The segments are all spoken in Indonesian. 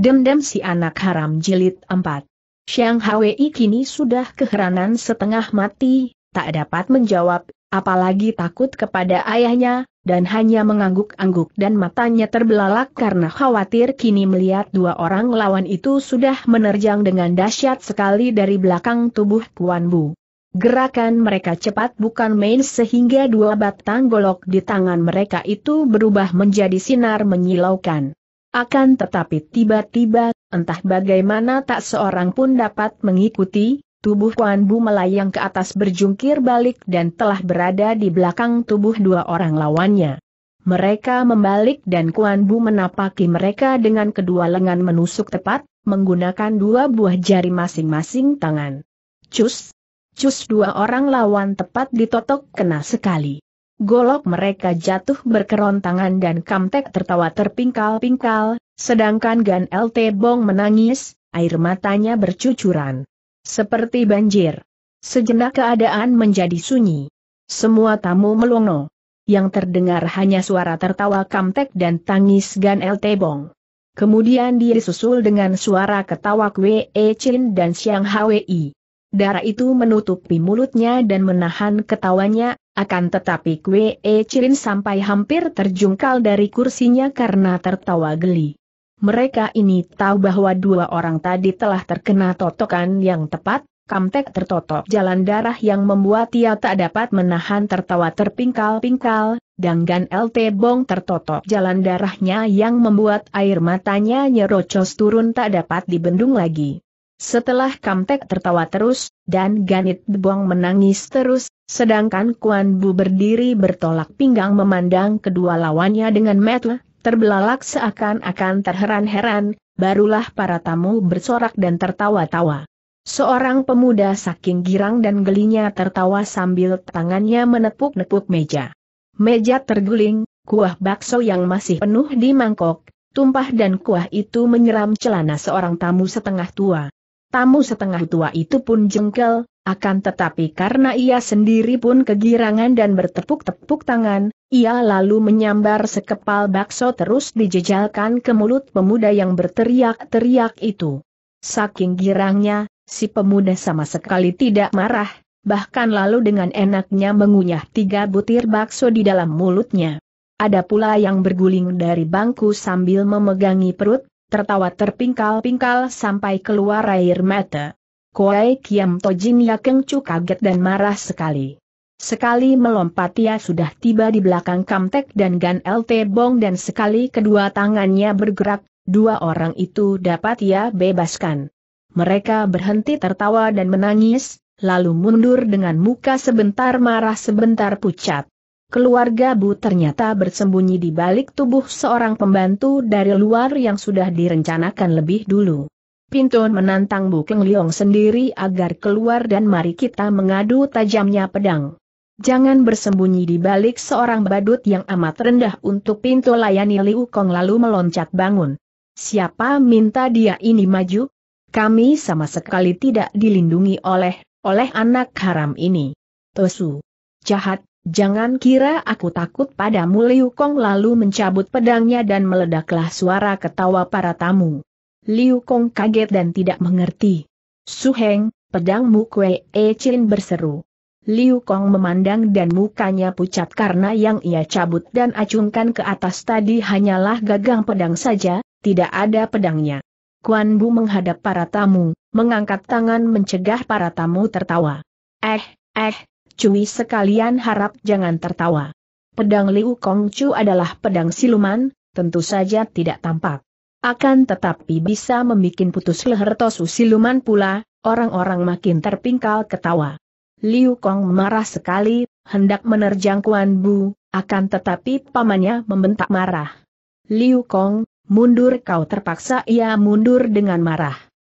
Dendam si anak haram jilid 4. Xiang Hwei kini sudah keheranan setengah mati, tak dapat menjawab, apalagi takut kepada ayahnya, dan hanya mengangguk-angguk dan matanya terbelalak karena khawatir kini melihat dua orang lawan itu sudah menerjang dengan dahsyat sekali dari belakang tubuh Kuan Bu. Gerakan mereka cepat bukan main sehingga dua batang golok di tangan mereka itu berubah menjadi sinar menyilaukan. Akan tetapi tiba-tiba, entah bagaimana tak seorang pun dapat mengikuti, tubuh Kuan Bu melayang ke atas berjungkir balik dan telah berada di belakang tubuh dua orang lawannya. Mereka membalik dan Kuan Bu menapaki mereka dengan kedua lengan menusuk tepat, menggunakan dua buah jari masing-masing tangan. Cus! Cus dua orang lawan tepat ditotok kena sekali. Golok mereka jatuh berkerontangan dan Kamtek tertawa terpingkal-pingkal, sedangkan Gan LT Bong menangis, air matanya bercucuran. Seperti banjir. Sejenak keadaan menjadi sunyi. Semua tamu melongo. Yang terdengar hanya suara tertawa Kamtek dan tangis Gan LT Bong. Kemudian disusul dengan suara ketawa Kwe E Chin dan Siang Hwi. Darah itu menutupi mulutnya dan menahan ketawanya, akan tetapi Kwe E Chirin sampai hampir terjungkal dari kursinya karena tertawa geli. Mereka ini tahu bahwa dua orang tadi telah terkena totokan yang tepat, Kamtek tertotok jalan darah yang membuat ia tak dapat menahan tertawa terpingkal-pingkal, dan Gan LT Bong tertotok jalan darahnya yang membuat air matanya nyerocos turun tak dapat dibendung lagi. Setelah Kamtek tertawa terus, dan Ganit Bong menangis terus, Sedangkan Kuan Bu berdiri bertolak pinggang memandang kedua lawannya dengan metu, terbelalak seakan-akan terheran-heran, barulah para tamu bersorak dan tertawa-tawa. Seorang pemuda saking girang dan gelinya tertawa sambil tangannya menepuk-nepuk meja. Meja terguling, kuah bakso yang masih penuh di mangkok, tumpah dan kuah itu menyeram celana seorang tamu setengah tua. Tamu setengah tua itu pun jengkel, akan tetapi karena ia sendiri pun kegirangan dan bertepuk-tepuk tangan, ia lalu menyambar sekepal bakso terus dijejalkan ke mulut pemuda yang berteriak-teriak itu. Saking girangnya, si pemuda sama sekali tidak marah, bahkan lalu dengan enaknya mengunyah tiga butir bakso di dalam mulutnya. Ada pula yang berguling dari bangku sambil memegangi perut, tertawa terpingkal-pingkal sampai keluar air mata. Koai Kiam Tojin Yakeng Chu kaget dan marah sekali. Sekali melompat ia sudah tiba di belakang Kamtek dan Gan LT Bong dan sekali kedua tangannya bergerak, dua orang itu dapat ia bebaskan. Mereka berhenti tertawa dan menangis, lalu mundur dengan muka sebentar marah sebentar pucat. Keluarga Bu ternyata bersembunyi di balik tubuh seorang pembantu dari luar yang sudah direncanakan lebih dulu. Pintu menantang Bukeng Liong sendiri agar keluar dan mari kita mengadu tajamnya pedang. Jangan bersembunyi di balik seorang badut yang amat rendah untuk pintu layani Liu Kong lalu meloncat bangun. Siapa minta dia ini maju? Kami sama sekali tidak dilindungi oleh, oleh anak haram ini. Tosu. Jahat, jangan kira aku takut padamu Liu Kong lalu mencabut pedangnya dan meledaklah suara ketawa para tamu. Liu Kong kaget dan tidak mengerti. Su Heng, pedangmu Kue E Chin berseru. Liu Kong memandang dan mukanya pucat karena yang ia cabut dan acungkan ke atas tadi hanyalah gagang pedang saja, tidak ada pedangnya. Kuan Bu menghadap para tamu, mengangkat tangan mencegah para tamu tertawa. Eh, eh, cuy sekalian harap jangan tertawa. Pedang Liu Kong Chu adalah pedang siluman, tentu saja tidak tampak. Akan tetapi bisa membuat putus leher Tosu siluman pula, orang-orang makin terpingkal ketawa. Liu Kong marah sekali, hendak menerjang Kuan Bu, akan tetapi pamannya membentak marah. Liu Kong, mundur kau terpaksa ia mundur dengan marah.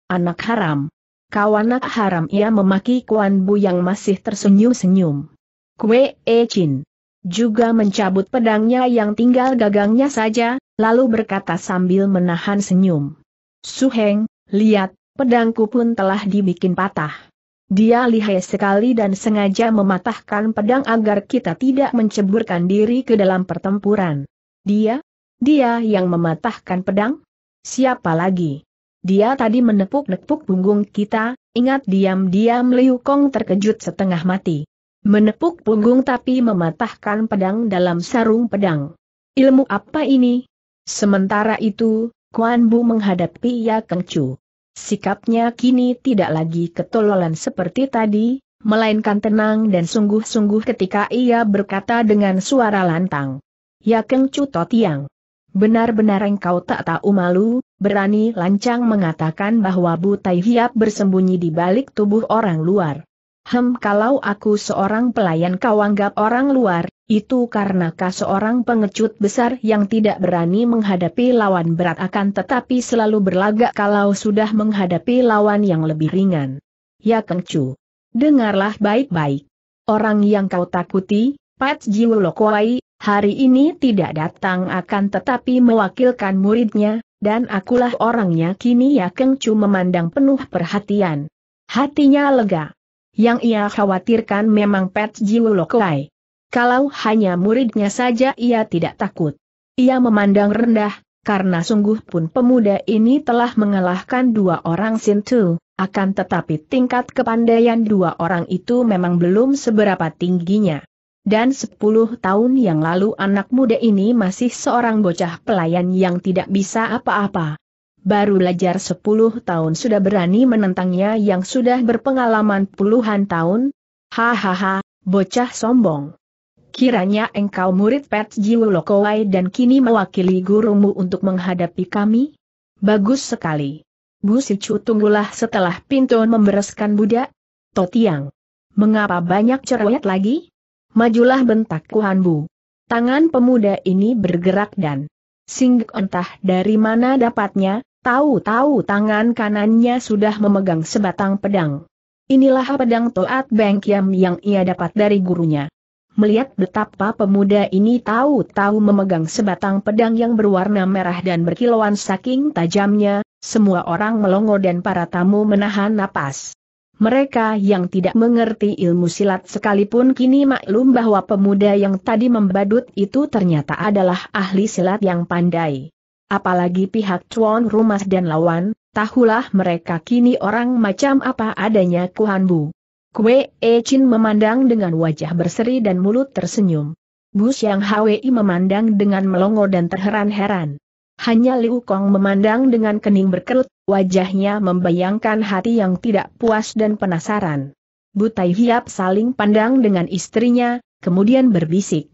Anak haram. Kau anak haram ia memaki Kuan Bu yang masih tersenyum-senyum. Kue E Chin. Juga mencabut pedangnya yang tinggal gagangnya saja, lalu berkata sambil menahan senyum. Suheng, lihat, pedangku pun telah dibikin patah. Dia lihai sekali dan sengaja mematahkan pedang agar kita tidak menceburkan diri ke dalam pertempuran. Dia? Dia yang mematahkan pedang? Siapa lagi? Dia tadi menepuk-nepuk punggung kita, ingat diam-diam Liu Kong terkejut setengah mati. Menepuk punggung tapi mematahkan pedang dalam sarung pedang. Ilmu apa ini? Sementara itu, Kuan Bu menghadapi Ya Keng Chu. Sikapnya kini tidak lagi ketololan seperti tadi, melainkan tenang dan sungguh-sungguh ketika ia berkata dengan suara lantang. Ya Keng Chu Totiang. Benar-benar engkau tak tahu malu, berani lancang mengatakan bahwa Bu Tai Hiap bersembunyi di balik tubuh orang luar. Hem kalau aku seorang pelayan kau anggap orang luar, itu karena kau seorang pengecut besar yang tidak berani menghadapi lawan berat akan tetapi selalu berlagak kalau sudah menghadapi lawan yang lebih ringan. Ya Kengcu. Dengarlah baik-baik. Orang yang kau takuti, Pat Jiulokwai, hari ini tidak datang akan tetapi mewakilkan muridnya, dan akulah orangnya kini Ya Kengcu memandang penuh perhatian. Hatinya lega. Yang ia khawatirkan memang Pet Lokai. Kalau hanya muridnya saja ia tidak takut. Ia memandang rendah, karena sungguh pun pemuda ini telah mengalahkan dua orang Sintu, akan tetapi tingkat kepandaian dua orang itu memang belum seberapa tingginya. Dan sepuluh tahun yang lalu anak muda ini masih seorang bocah pelayan yang tidak bisa apa-apa baru belajar 10 tahun sudah berani menentangnya yang sudah berpengalaman puluhan tahun? Hahaha, bocah sombong. Kiranya engkau murid Pet Jiwulokowai dan kini mewakili gurumu untuk menghadapi kami? Bagus sekali. Bu Sicu tunggulah setelah pintu membereskan budak. Totiang. Mengapa banyak cerewet lagi? Majulah bentak Kuhan Bu. Tangan pemuda ini bergerak dan singguk entah dari mana dapatnya, Tahu-tahu tangan kanannya sudah memegang sebatang pedang. Inilah pedang Toat Beng yang ia dapat dari gurunya. Melihat betapa pemuda ini tahu-tahu memegang sebatang pedang yang berwarna merah dan berkilauan saking tajamnya, semua orang melongo dan para tamu menahan napas. Mereka yang tidak mengerti ilmu silat sekalipun kini maklum bahwa pemuda yang tadi membadut itu ternyata adalah ahli silat yang pandai apalagi pihak tuan rumah dan lawan, tahulah mereka kini orang macam apa adanya Kuan Bu. Kue E Chin memandang dengan wajah berseri dan mulut tersenyum. Bu Yang Hwi e memandang dengan melongo dan terheran-heran. Hanya Liu Kong memandang dengan kening berkerut, wajahnya membayangkan hati yang tidak puas dan penasaran. Butai Hiap saling pandang dengan istrinya, kemudian berbisik.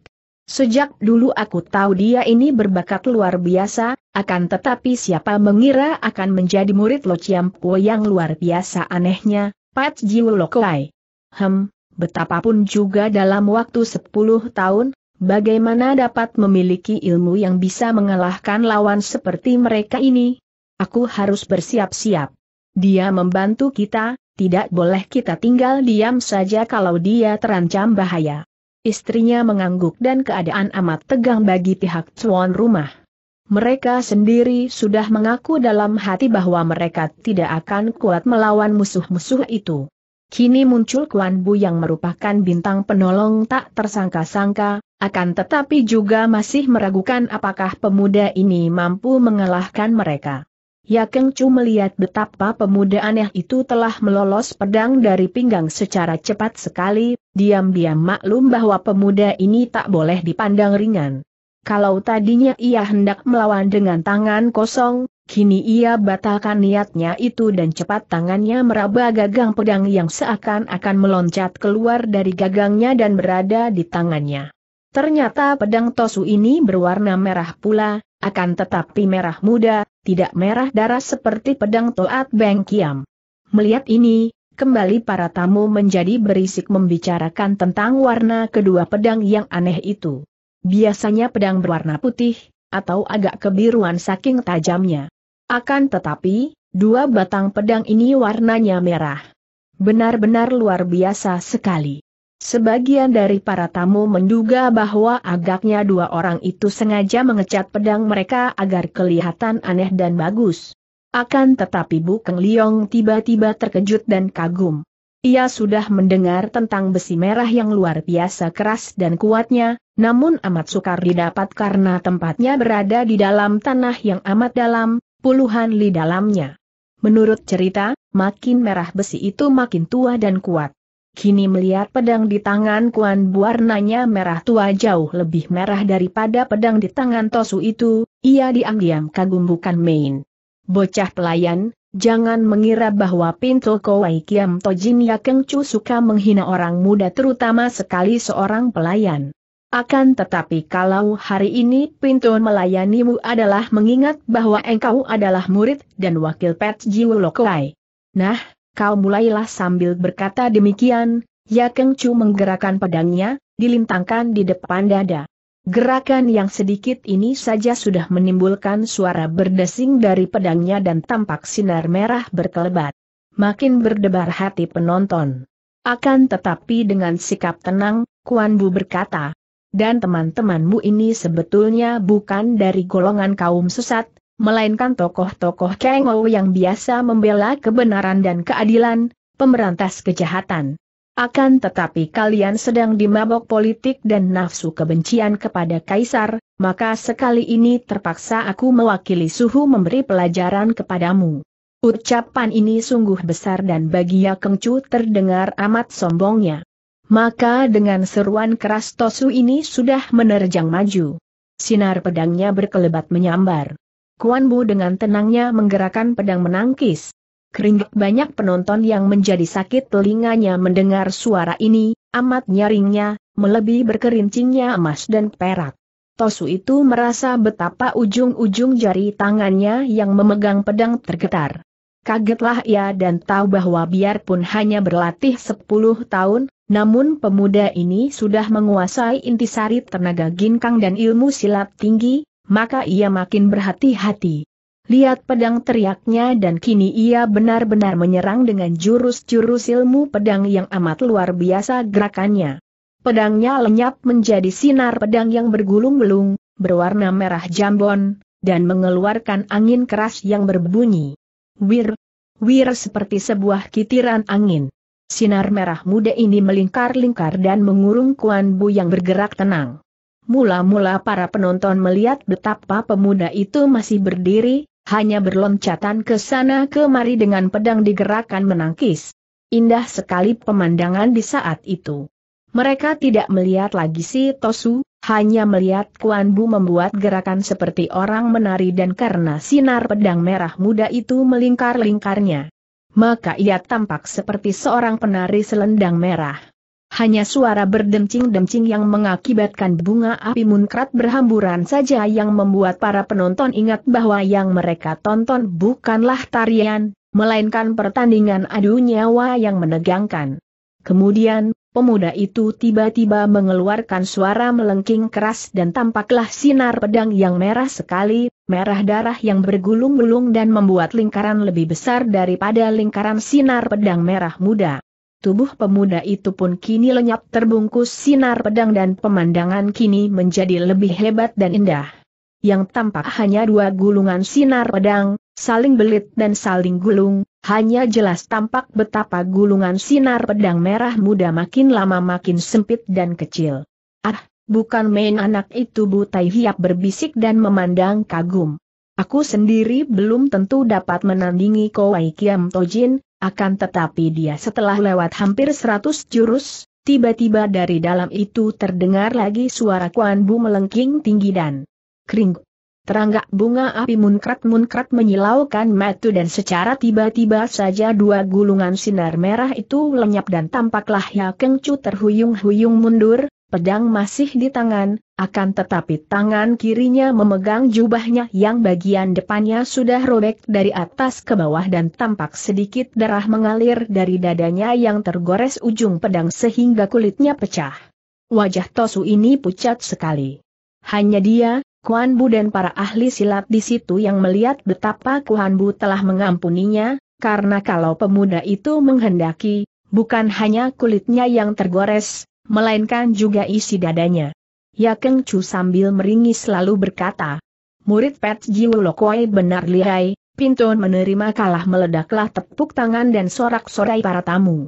Sejak dulu aku tahu dia ini berbakat luar biasa, akan tetapi siapa mengira akan menjadi murid Lo Chiam Puo yang luar biasa anehnya, Pat Jiu Lo Kuai. Hem, betapapun juga dalam waktu 10 tahun, bagaimana dapat memiliki ilmu yang bisa mengalahkan lawan seperti mereka ini? Aku harus bersiap-siap. Dia membantu kita, tidak boleh kita tinggal diam saja kalau dia terancam bahaya. Istrinya mengangguk dan keadaan amat tegang bagi pihak tuan rumah. Mereka sendiri sudah mengaku dalam hati bahwa mereka tidak akan kuat melawan musuh-musuh itu. Kini muncul Kuan Bu yang merupakan bintang penolong tak tersangka-sangka, akan tetapi juga masih meragukan apakah pemuda ini mampu mengalahkan mereka. Ya Keng Chu melihat betapa pemuda aneh itu telah melolos pedang dari pinggang secara cepat sekali, diam-diam maklum bahwa pemuda ini tak boleh dipandang ringan. Kalau tadinya ia hendak melawan dengan tangan kosong, kini ia batalkan niatnya itu dan cepat tangannya meraba gagang pedang yang seakan-akan meloncat keluar dari gagangnya dan berada di tangannya. Ternyata pedang Tosu ini berwarna merah pula, akan tetapi merah muda, tidak merah darah seperti pedang Toat Beng Kiam. Melihat ini, kembali para tamu menjadi berisik membicarakan tentang warna kedua pedang yang aneh itu. Biasanya pedang berwarna putih, atau agak kebiruan saking tajamnya. Akan tetapi, dua batang pedang ini warnanya merah. Benar-benar luar biasa sekali. Sebagian dari para tamu menduga bahwa agaknya dua orang itu sengaja mengecat pedang mereka agar kelihatan aneh dan bagus. Akan tetapi Bu Keng Liong tiba-tiba terkejut dan kagum. Ia sudah mendengar tentang besi merah yang luar biasa keras dan kuatnya, namun amat sukar didapat karena tempatnya berada di dalam tanah yang amat dalam, puluhan li dalamnya. Menurut cerita, makin merah besi itu makin tua dan kuat kini melihat pedang di tangan Kuan warnanya merah tua jauh lebih merah daripada pedang di tangan Tosu itu, ia diam-diam kagum bukan main. Bocah pelayan, jangan mengira bahwa Pintu Kowai Kiam Tojin Yakeng Chu suka menghina orang muda terutama sekali seorang pelayan. Akan tetapi kalau hari ini pintu melayanimu adalah mengingat bahwa engkau adalah murid dan wakil Pet jiwo lokai. Nah, kau mulailah sambil berkata demikian, Ya Keng Chu menggerakkan pedangnya, dilintangkan di depan dada. Gerakan yang sedikit ini saja sudah menimbulkan suara berdesing dari pedangnya dan tampak sinar merah berkelebat. Makin berdebar hati penonton. Akan tetapi dengan sikap tenang, Kuan Bu berkata, dan teman-temanmu ini sebetulnya bukan dari golongan kaum sesat, melainkan tokoh-tokoh Kengou yang biasa membela kebenaran dan keadilan, pemberantas kejahatan. Akan tetapi kalian sedang dimabok politik dan nafsu kebencian kepada Kaisar, maka sekali ini terpaksa aku mewakili suhu memberi pelajaran kepadamu. Ucapan ini sungguh besar dan bagi Yakengcu terdengar amat sombongnya. Maka dengan seruan keras Tosu ini sudah menerjang maju. Sinar pedangnya berkelebat menyambar. Kuan Bu dengan tenangnya menggerakkan pedang menangkis. Keringat banyak penonton yang menjadi sakit telinganya mendengar suara ini, amat nyaringnya, melebih berkerincingnya emas dan perak. Tosu itu merasa betapa ujung-ujung jari tangannya yang memegang pedang tergetar. Kagetlah ia dan tahu bahwa biarpun hanya berlatih 10 tahun, namun pemuda ini sudah menguasai intisari tenaga ginkang dan ilmu silat tinggi, maka ia makin berhati-hati. Lihat pedang teriaknya dan kini ia benar-benar menyerang dengan jurus-jurus ilmu pedang yang amat luar biasa gerakannya. Pedangnya lenyap menjadi sinar pedang yang bergulung-gulung, berwarna merah jambon, dan mengeluarkan angin keras yang berbunyi. Wir, wir seperti sebuah kitiran angin. Sinar merah muda ini melingkar-lingkar dan mengurung Kuan Bu yang bergerak tenang. Mula-mula para penonton melihat betapa pemuda itu masih berdiri, hanya berloncatan ke sana kemari dengan pedang digerakkan menangkis. Indah sekali pemandangan di saat itu. Mereka tidak melihat lagi si Tosu, hanya melihat Kuan Bu membuat gerakan seperti orang menari dan karena sinar pedang merah muda itu melingkar-lingkarnya. Maka ia tampak seperti seorang penari selendang merah. Hanya suara berdencing-dencing yang mengakibatkan bunga api munkrat berhamburan saja yang membuat para penonton ingat bahwa yang mereka tonton bukanlah tarian, melainkan pertandingan adu nyawa yang menegangkan. Kemudian, pemuda itu tiba-tiba mengeluarkan suara melengking keras dan tampaklah sinar pedang yang merah sekali, merah darah yang bergulung-gulung dan membuat lingkaran lebih besar daripada lingkaran sinar pedang merah muda. Tubuh pemuda itu pun kini lenyap terbungkus sinar pedang dan pemandangan kini menjadi lebih hebat dan indah. Yang tampak hanya dua gulungan sinar pedang, saling belit dan saling gulung, hanya jelas tampak betapa gulungan sinar pedang merah muda makin lama makin sempit dan kecil. Ah, bukan main anak itu Butai Hiap berbisik dan memandang kagum. Aku sendiri belum tentu dapat menandingi Kowai Kiam Tojin, akan tetapi dia setelah lewat hampir seratus jurus, tiba-tiba dari dalam itu terdengar lagi suara Kuan Bu melengking tinggi dan kering. teranggak bunga api munkrat-munkrat menyilaukan metu dan secara tiba-tiba saja dua gulungan sinar merah itu lenyap dan tampaklah Ya Kengcu terhuyung-huyung mundur, pedang masih di tangan, akan tetapi tangan kirinya memegang jubahnya yang bagian depannya sudah robek dari atas ke bawah dan tampak sedikit darah mengalir dari dadanya yang tergores ujung pedang sehingga kulitnya pecah. Wajah Tosu ini pucat sekali. Hanya dia, Kuan Bu dan para ahli silat di situ yang melihat betapa Kuan Bu telah mengampuninya, karena kalau pemuda itu menghendaki, bukan hanya kulitnya yang tergores, melainkan juga isi dadanya. Ya Keng Chu sambil meringis lalu berkata, Murid Pet Jiu Lokoi benar lihai, Pinton menerima kalah meledaklah tepuk tangan dan sorak-sorai para tamu.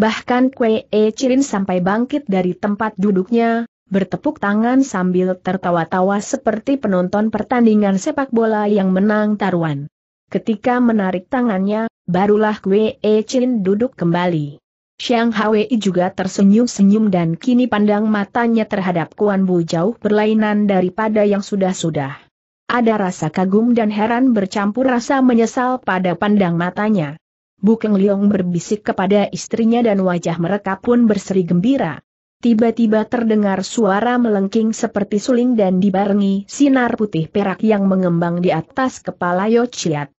Bahkan Kwe E Chirin sampai bangkit dari tempat duduknya, bertepuk tangan sambil tertawa-tawa seperti penonton pertandingan sepak bola yang menang taruhan. Ketika menarik tangannya, barulah Kwe E Chirin duduk kembali. Xiang Hwei juga tersenyum-senyum dan kini pandang matanya terhadap Kuan Bu jauh berlainan daripada yang sudah-sudah. Ada rasa kagum dan heran bercampur rasa menyesal pada pandang matanya. Bukeng Liong berbisik kepada istrinya dan wajah mereka pun berseri gembira. Tiba-tiba terdengar suara melengking seperti suling dan dibarengi sinar putih perak yang mengembang di atas kepala Yochiat.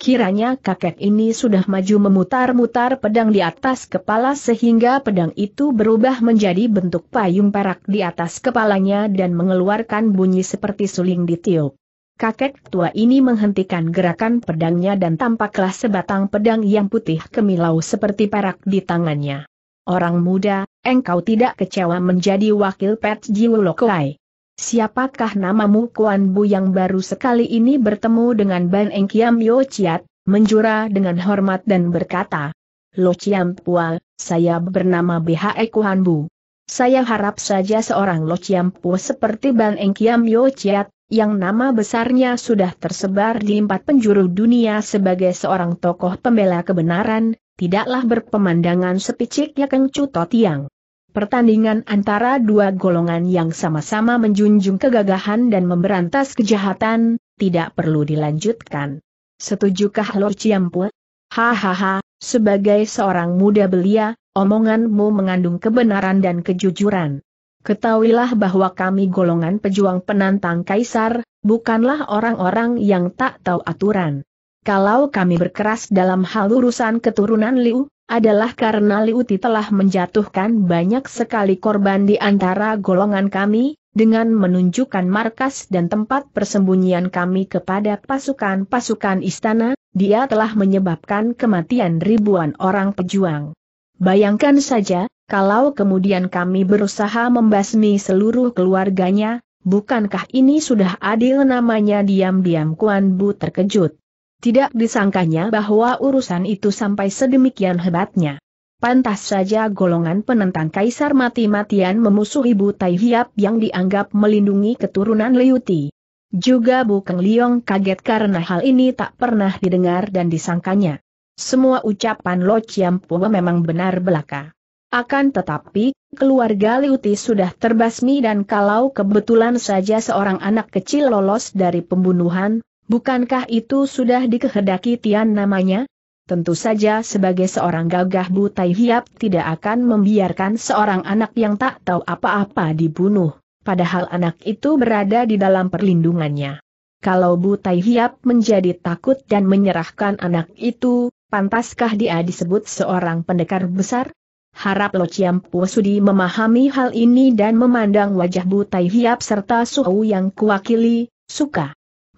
Kiranya kakek ini sudah maju memutar-mutar pedang di atas kepala sehingga pedang itu berubah menjadi bentuk payung perak di atas kepalanya dan mengeluarkan bunyi seperti suling di tiup. Kakek tua ini menghentikan gerakan pedangnya dan tampaklah sebatang pedang yang putih kemilau seperti perak di tangannya. Orang muda, engkau tidak kecewa menjadi wakil Pet Jiulokai. Siapakah namamu Kuan Bu yang baru sekali ini bertemu dengan Ban Eng Kiam Yo Chiat, menjura dengan hormat dan berkata, Lo Chiam Pua, saya bernama BHE Kuan Bu. Saya harap saja seorang Lo Chiam Pua seperti Ban Eng Kiam Yo Chiat, yang nama besarnya sudah tersebar di empat penjuru dunia sebagai seorang tokoh pembela kebenaran, tidaklah berpemandangan sepicik Yakeng Cuto Tiang. Pertandingan antara dua golongan yang sama-sama menjunjung kegagahan dan memberantas kejahatan, tidak perlu dilanjutkan. Setujukah Lord Ciampu? Hahaha, sebagai seorang muda belia, omonganmu mengandung kebenaran dan kejujuran. Ketahuilah bahwa kami golongan pejuang penantang kaisar, bukanlah orang-orang yang tak tahu aturan. Kalau kami berkeras dalam hal urusan keturunan Liu, adalah karena Liuti telah menjatuhkan banyak sekali korban di antara golongan kami, dengan menunjukkan markas dan tempat persembunyian kami kepada pasukan-pasukan istana, dia telah menyebabkan kematian ribuan orang pejuang. Bayangkan saja, kalau kemudian kami berusaha membasmi seluruh keluarganya, bukankah ini sudah adil namanya diam-diam Kuan Bu terkejut. Tidak disangkanya bahwa urusan itu sampai sedemikian hebatnya. Pantas saja golongan penentang Kaisar mati-matian memusuhi ibu Tai Hiap yang dianggap melindungi keturunan Liuti. Juga Bu Keng Liong kaget karena hal ini tak pernah didengar dan disangkanya. Semua ucapan Lo Chiam Pua memang benar belaka. Akan tetapi, keluarga Liuti sudah terbasmi dan kalau kebetulan saja seorang anak kecil lolos dari pembunuhan, Bukankah itu sudah dikehendaki Tian namanya? Tentu saja sebagai seorang gagah butai hiap tidak akan membiarkan seorang anak yang tak tahu apa-apa dibunuh, padahal anak itu berada di dalam perlindungannya. Kalau butai hiap menjadi takut dan menyerahkan anak itu, pantaskah dia disebut seorang pendekar besar? Harap Lo Ciampu Sudi memahami hal ini dan memandang wajah butai hiap serta suhu yang kuwakili, suka.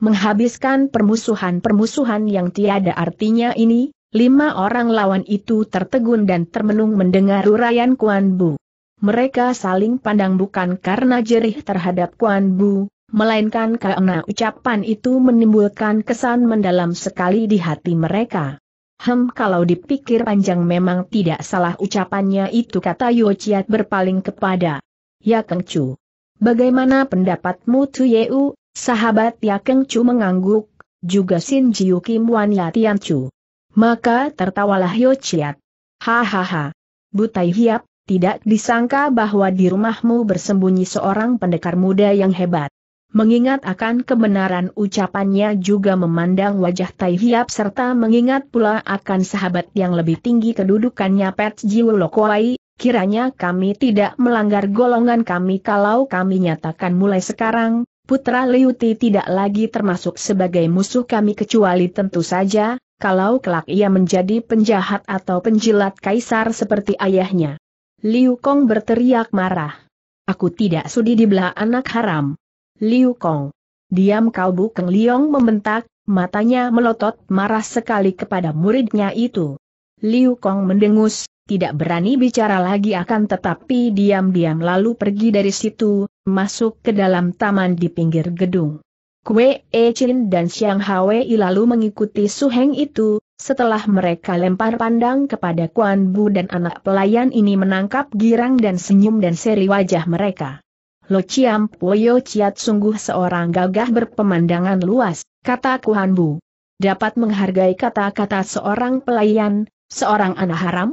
Menghabiskan permusuhan-permusuhan yang tiada artinya ini, lima orang lawan itu tertegun dan termenung mendengar uraian Kuan Bu. Mereka saling pandang bukan karena jerih terhadap Kuan Bu, melainkan karena ucapan itu menimbulkan kesan mendalam sekali di hati mereka. Hem kalau dipikir panjang memang tidak salah ucapannya itu kata Chiat berpaling kepada Ya Kengcu. Bagaimana pendapatmu Tu Yeu, Sahabat Keng Chu mengangguk, juga Sin Jiu Kim Wan Ya Tian Chu. Maka tertawalah Yo Chiat. Hahaha. Butai Hiap, tidak disangka bahwa di rumahmu bersembunyi seorang pendekar muda yang hebat. Mengingat akan kebenaran ucapannya juga memandang wajah Tai Hiap serta mengingat pula akan sahabat yang lebih tinggi kedudukannya Pet Jiu Lokowai, kiranya kami tidak melanggar golongan kami kalau kami nyatakan mulai sekarang, Putra Liuti tidak lagi termasuk sebagai musuh kami kecuali tentu saja, kalau kelak ia menjadi penjahat atau penjilat kaisar seperti ayahnya. Liu Kong berteriak marah. Aku tidak sudi dibelah anak haram. Liu Kong. Diam kau Bukeng Liong membentak, matanya melotot marah sekali kepada muridnya itu. Liu Kong mendengus, tidak berani bicara lagi akan tetapi diam-diam lalu pergi dari situ, masuk ke dalam taman di pinggir gedung. Kue E Chin dan Xiang Hwei lalu mengikuti Su Heng itu, setelah mereka lempar pandang kepada Kuan Bu dan anak pelayan ini menangkap girang dan senyum dan seri wajah mereka. Lo Chiam Puyo Chiat sungguh seorang gagah berpemandangan luas, kata Kuan Bu. Dapat menghargai kata-kata seorang pelayan, seorang anak haram?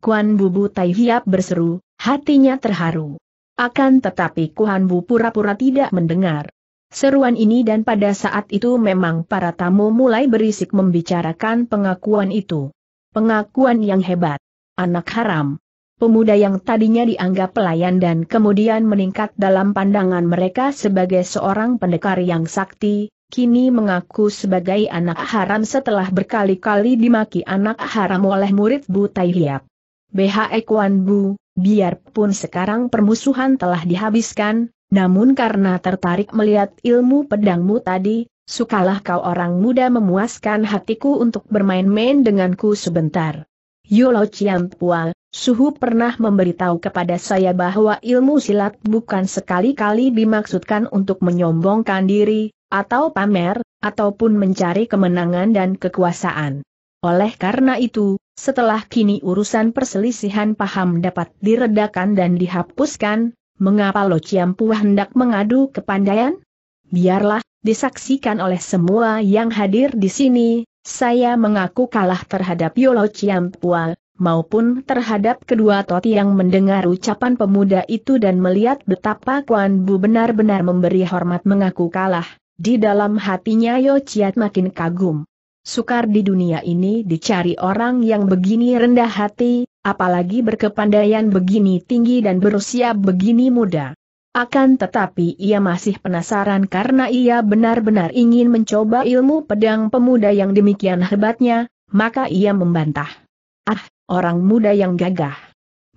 Kuan Bubu Tai Hiap berseru, hatinya terharu. Akan tetapi Kuan Bu pura-pura tidak mendengar. Seruan ini dan pada saat itu memang para tamu mulai berisik membicarakan pengakuan itu. Pengakuan yang hebat. Anak haram. Pemuda yang tadinya dianggap pelayan dan kemudian meningkat dalam pandangan mereka sebagai seorang pendekar yang sakti, kini mengaku sebagai anak haram setelah berkali-kali dimaki anak haram oleh murid Butai Hiap. Bh Kwan Bu, biarpun sekarang permusuhan telah dihabiskan, namun karena tertarik melihat ilmu pedangmu tadi, sukalah kau orang muda memuaskan hatiku untuk bermain-main denganku sebentar. Yolo Chiam Pual, Suhu pernah memberitahu kepada saya bahwa ilmu silat bukan sekali-kali dimaksudkan untuk menyombongkan diri, atau pamer, ataupun mencari kemenangan dan kekuasaan. Oleh karena itu, setelah kini urusan perselisihan paham dapat diredakan dan dihapuskan, mengapa Lo Ciampu hendak mengadu kepandaian? Biarlah, disaksikan oleh semua yang hadir di sini, saya mengaku kalah terhadap Yolo Ciampual, maupun terhadap kedua toti yang mendengar ucapan pemuda itu dan melihat betapa Kuan Bu benar-benar memberi hormat mengaku kalah. Di dalam hatinya Yo Ciat makin kagum. Sukar di dunia ini dicari orang yang begini rendah hati, apalagi berkepandaian begini tinggi dan berusia begini muda. Akan tetapi ia masih penasaran karena ia benar-benar ingin mencoba ilmu pedang pemuda yang demikian hebatnya, maka ia membantah. Ah, orang muda yang gagah.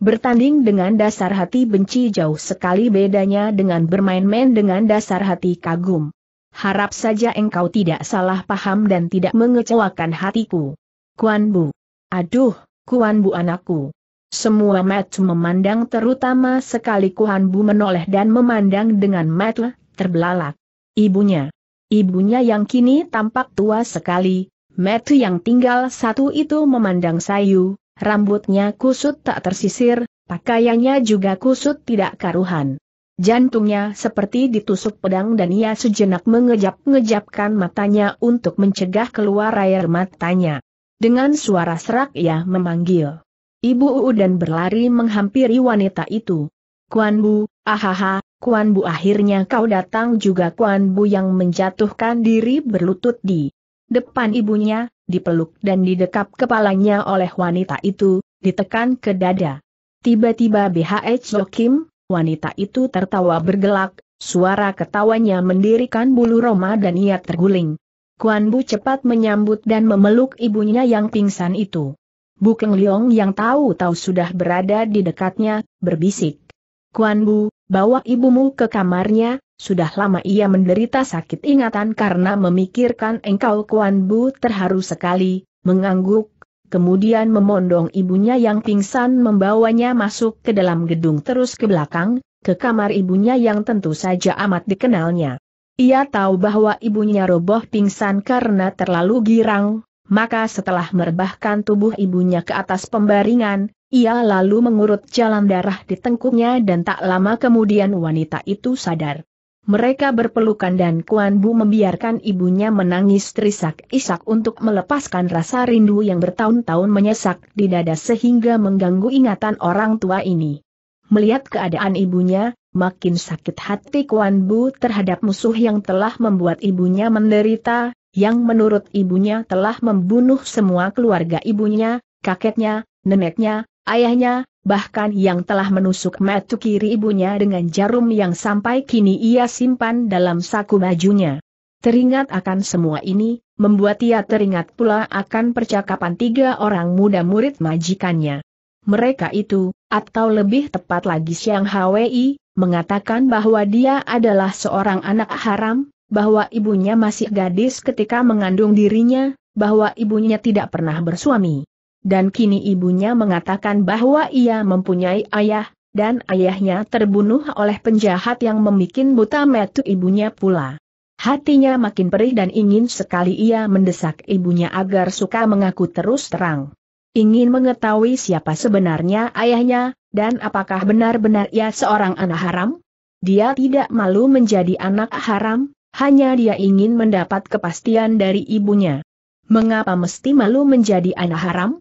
Bertanding dengan dasar hati benci jauh sekali bedanya dengan bermain-main dengan dasar hati kagum harap saja engkau tidak salah paham dan tidak mengecewakan hatiku. Kuan Bu. Aduh, Kuan Bu anakku. Semua mata memandang terutama sekali Kuan Bu menoleh dan memandang dengan mata terbelalak. Ibunya. Ibunya yang kini tampak tua sekali, mata yang tinggal satu itu memandang sayu, rambutnya kusut tak tersisir, pakaiannya juga kusut tidak karuhan. Jantungnya seperti ditusuk pedang dan ia sejenak mengejap-ngejapkan matanya untuk mencegah keluar air matanya. Dengan suara serak ia memanggil. Ibu Uu dan berlari menghampiri wanita itu. Kuan Bu, ahaha, Kuan Bu akhirnya kau datang juga Kuan Bu yang menjatuhkan diri berlutut di depan ibunya, dipeluk dan didekap kepalanya oleh wanita itu, ditekan ke dada. Tiba-tiba BHH Kim. Wanita itu tertawa bergelak, suara ketawanya mendirikan bulu Roma dan ia terguling. Kuan Bu cepat menyambut dan memeluk ibunya yang pingsan itu. Bu Bukeng Liong yang tahu-tahu sudah berada di dekatnya, berbisik. Kuan Bu, bawa ibumu ke kamarnya, sudah lama ia menderita sakit ingatan karena memikirkan engkau Kuan Bu terharu sekali, mengangguk, kemudian memondong ibunya yang pingsan membawanya masuk ke dalam gedung terus ke belakang, ke kamar ibunya yang tentu saja amat dikenalnya. Ia tahu bahwa ibunya roboh pingsan karena terlalu girang, maka setelah merebahkan tubuh ibunya ke atas pembaringan, ia lalu mengurut jalan darah di tengkuknya dan tak lama kemudian wanita itu sadar. Mereka berpelukan dan Kuan Bu membiarkan ibunya menangis terisak-isak untuk melepaskan rasa rindu yang bertahun-tahun menyesak di dada sehingga mengganggu ingatan orang tua ini. Melihat keadaan ibunya, makin sakit hati Kuan Bu terhadap musuh yang telah membuat ibunya menderita, yang menurut ibunya telah membunuh semua keluarga ibunya, kakeknya, neneknya, ayahnya, bahkan yang telah menusuk metu kiri ibunya dengan jarum yang sampai kini ia simpan dalam saku bajunya. Teringat akan semua ini, membuat ia teringat pula akan percakapan tiga orang muda murid majikannya. Mereka itu, atau lebih tepat lagi Siang Hwi, mengatakan bahwa dia adalah seorang anak haram, bahwa ibunya masih gadis ketika mengandung dirinya, bahwa ibunya tidak pernah bersuami dan kini ibunya mengatakan bahwa ia mempunyai ayah, dan ayahnya terbunuh oleh penjahat yang membuat buta metu ibunya pula. Hatinya makin perih dan ingin sekali ia mendesak ibunya agar suka mengaku terus terang. Ingin mengetahui siapa sebenarnya ayahnya, dan apakah benar-benar ia seorang anak haram? Dia tidak malu menjadi anak haram, hanya dia ingin mendapat kepastian dari ibunya. Mengapa mesti malu menjadi anak haram?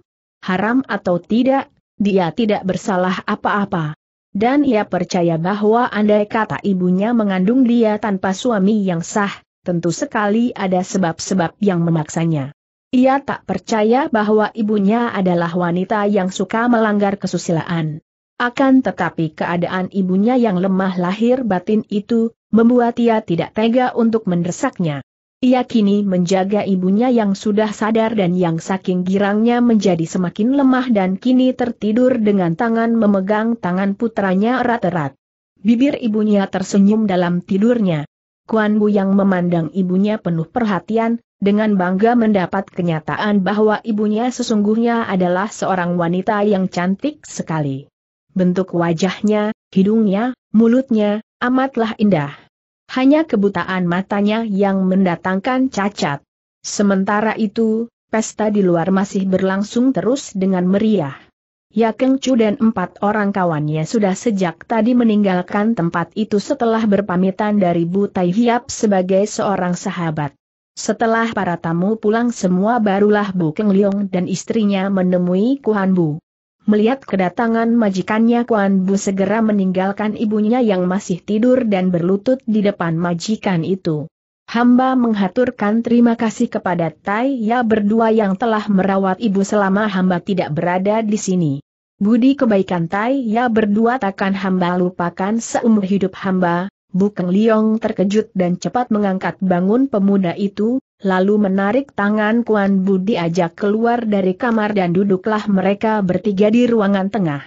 haram atau tidak, dia tidak bersalah apa-apa. Dan ia percaya bahwa andai kata ibunya mengandung dia tanpa suami yang sah, tentu sekali ada sebab-sebab yang memaksanya. Ia tak percaya bahwa ibunya adalah wanita yang suka melanggar kesusilaan. Akan tetapi keadaan ibunya yang lemah lahir batin itu, membuat ia tidak tega untuk mendesaknya. Ia kini menjaga ibunya yang sudah sadar dan yang saking girangnya menjadi semakin lemah dan kini tertidur dengan tangan memegang tangan putranya erat-erat. Bibir ibunya tersenyum dalam tidurnya. Kuan Bu yang memandang ibunya penuh perhatian, dengan bangga mendapat kenyataan bahwa ibunya sesungguhnya adalah seorang wanita yang cantik sekali. Bentuk wajahnya, hidungnya, mulutnya, amatlah indah hanya kebutaan matanya yang mendatangkan cacat. Sementara itu, pesta di luar masih berlangsung terus dengan meriah. Yakeng Chu dan empat orang kawannya sudah sejak tadi meninggalkan tempat itu setelah berpamitan dari Bu Tai Hiap sebagai seorang sahabat. Setelah para tamu pulang semua barulah Bu Keng Leong dan istrinya menemui Kuhan Bu. Melihat kedatangan majikannya Kuan Bu segera meninggalkan ibunya yang masih tidur dan berlutut di depan majikan itu. Hamba menghaturkan terima kasih kepada Tai Ya berdua yang telah merawat ibu selama hamba tidak berada di sini. Budi kebaikan Tai Ya berdua takkan hamba lupakan seumur hidup hamba, Bukeng Liong terkejut dan cepat mengangkat bangun pemuda itu, lalu menarik tangan Kuan Bu diajak keluar dari kamar dan duduklah mereka bertiga di ruangan tengah.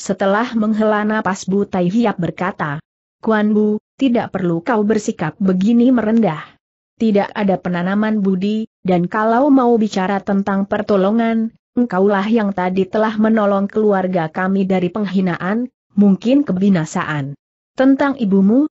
Setelah menghela napas Bu Tai berkata, Kuan Bu, tidak perlu kau bersikap begini merendah. Tidak ada penanaman budi, dan kalau mau bicara tentang pertolongan, engkaulah yang tadi telah menolong keluarga kami dari penghinaan, mungkin kebinasaan. Tentang ibumu,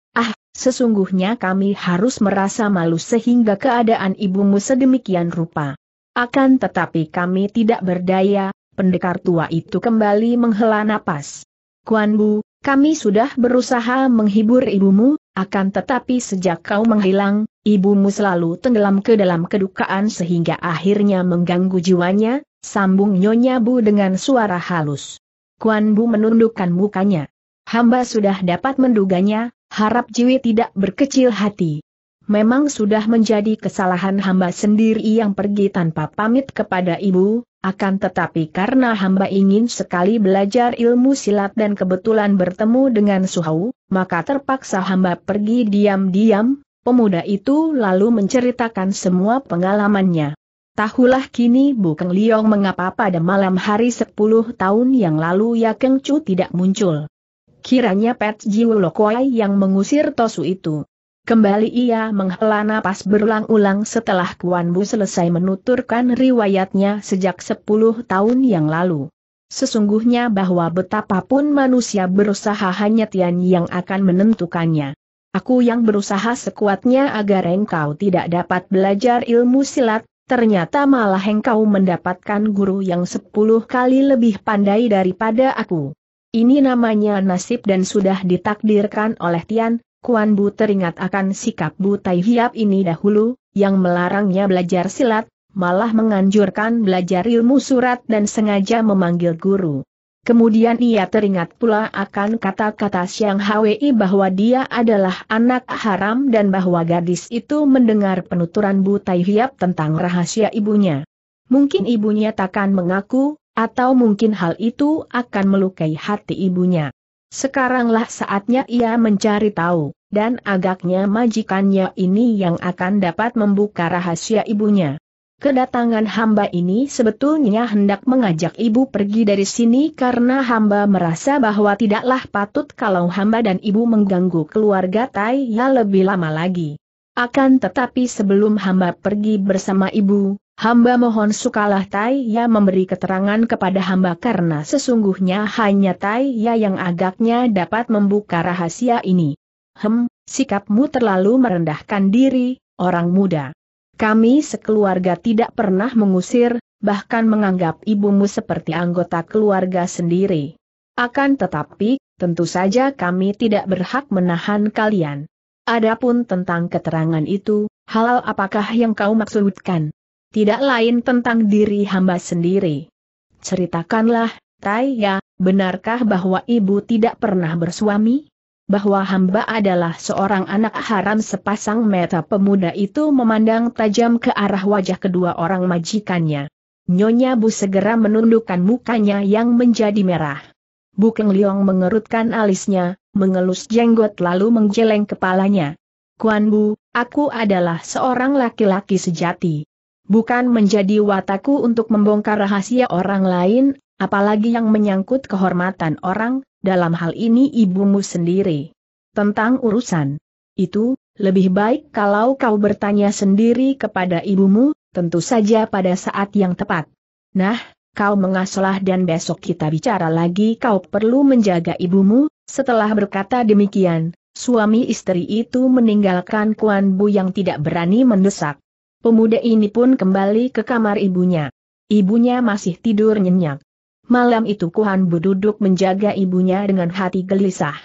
Sesungguhnya kami harus merasa malu sehingga keadaan ibumu sedemikian rupa. Akan tetapi kami tidak berdaya, pendekar tua itu kembali menghela napas. Kuan Bu, kami sudah berusaha menghibur ibumu, akan tetapi sejak kau menghilang, ibumu selalu tenggelam ke dalam kedukaan sehingga akhirnya mengganggu jiwanya, sambung Nyonya Bu dengan suara halus. Kuan Bu menundukkan mukanya. Hamba sudah dapat menduganya, harap Jiwi tidak berkecil hati. Memang sudah menjadi kesalahan hamba sendiri yang pergi tanpa pamit kepada ibu, akan tetapi karena hamba ingin sekali belajar ilmu silat dan kebetulan bertemu dengan Suhau, maka terpaksa hamba pergi diam-diam, pemuda itu lalu menceritakan semua pengalamannya. Tahulah kini Bukeng Liong mengapa pada malam hari 10 tahun yang lalu Yakeng Chu tidak muncul kiranya Pet Jiulokoi yang mengusir Tosu itu. Kembali ia menghela napas berulang-ulang setelah Kuan Bu selesai menuturkan riwayatnya sejak 10 tahun yang lalu. Sesungguhnya bahwa betapapun manusia berusaha hanya Tian yang akan menentukannya. Aku yang berusaha sekuatnya agar engkau tidak dapat belajar ilmu silat, ternyata malah engkau mendapatkan guru yang sepuluh kali lebih pandai daripada aku. Ini namanya nasib dan sudah ditakdirkan oleh Tian, Kuan Bu teringat akan sikap Bu Tai Hiap ini dahulu, yang melarangnya belajar silat, malah menganjurkan belajar ilmu surat dan sengaja memanggil guru. Kemudian ia teringat pula akan kata-kata Siang Hwi bahwa dia adalah anak haram dan bahwa gadis itu mendengar penuturan Bu Tai Hiap tentang rahasia ibunya. Mungkin ibunya takkan mengaku, atau mungkin hal itu akan melukai hati ibunya. Sekaranglah saatnya ia mencari tahu, dan agaknya majikannya ini yang akan dapat membuka rahasia ibunya. Kedatangan hamba ini sebetulnya hendak mengajak ibu pergi dari sini karena hamba merasa bahwa tidaklah patut kalau hamba dan ibu mengganggu keluarga Taiya lebih lama lagi. Akan tetapi sebelum hamba pergi bersama ibu, Hamba mohon sukalah Tai Ya memberi keterangan kepada hamba karena sesungguhnya hanya Tai Ya yang agaknya dapat membuka rahasia ini. Hem, sikapmu terlalu merendahkan diri, orang muda. Kami sekeluarga tidak pernah mengusir, bahkan menganggap ibumu seperti anggota keluarga sendiri. Akan tetapi, tentu saja kami tidak berhak menahan kalian. Adapun tentang keterangan itu, halal apakah yang kau maksudkan? tidak lain tentang diri hamba sendiri. Ceritakanlah, Taya, benarkah bahwa ibu tidak pernah bersuami? Bahwa hamba adalah seorang anak haram sepasang mata pemuda itu memandang tajam ke arah wajah kedua orang majikannya. Nyonya Bu segera menundukkan mukanya yang menjadi merah. Bukeng Liong mengerutkan alisnya, mengelus jenggot lalu menggeleng kepalanya. Kuan Bu, aku adalah seorang laki-laki sejati bukan menjadi wataku untuk membongkar rahasia orang lain, apalagi yang menyangkut kehormatan orang, dalam hal ini ibumu sendiri. Tentang urusan itu, lebih baik kalau kau bertanya sendiri kepada ibumu, tentu saja pada saat yang tepat. Nah, kau mengasalah dan besok kita bicara lagi kau perlu menjaga ibumu, setelah berkata demikian, suami istri itu meninggalkan Kuan Bu yang tidak berani mendesak. Pemuda ini pun kembali ke kamar ibunya. Ibunya masih tidur nyenyak. Malam itu Kuhan Bu duduk menjaga ibunya dengan hati gelisah.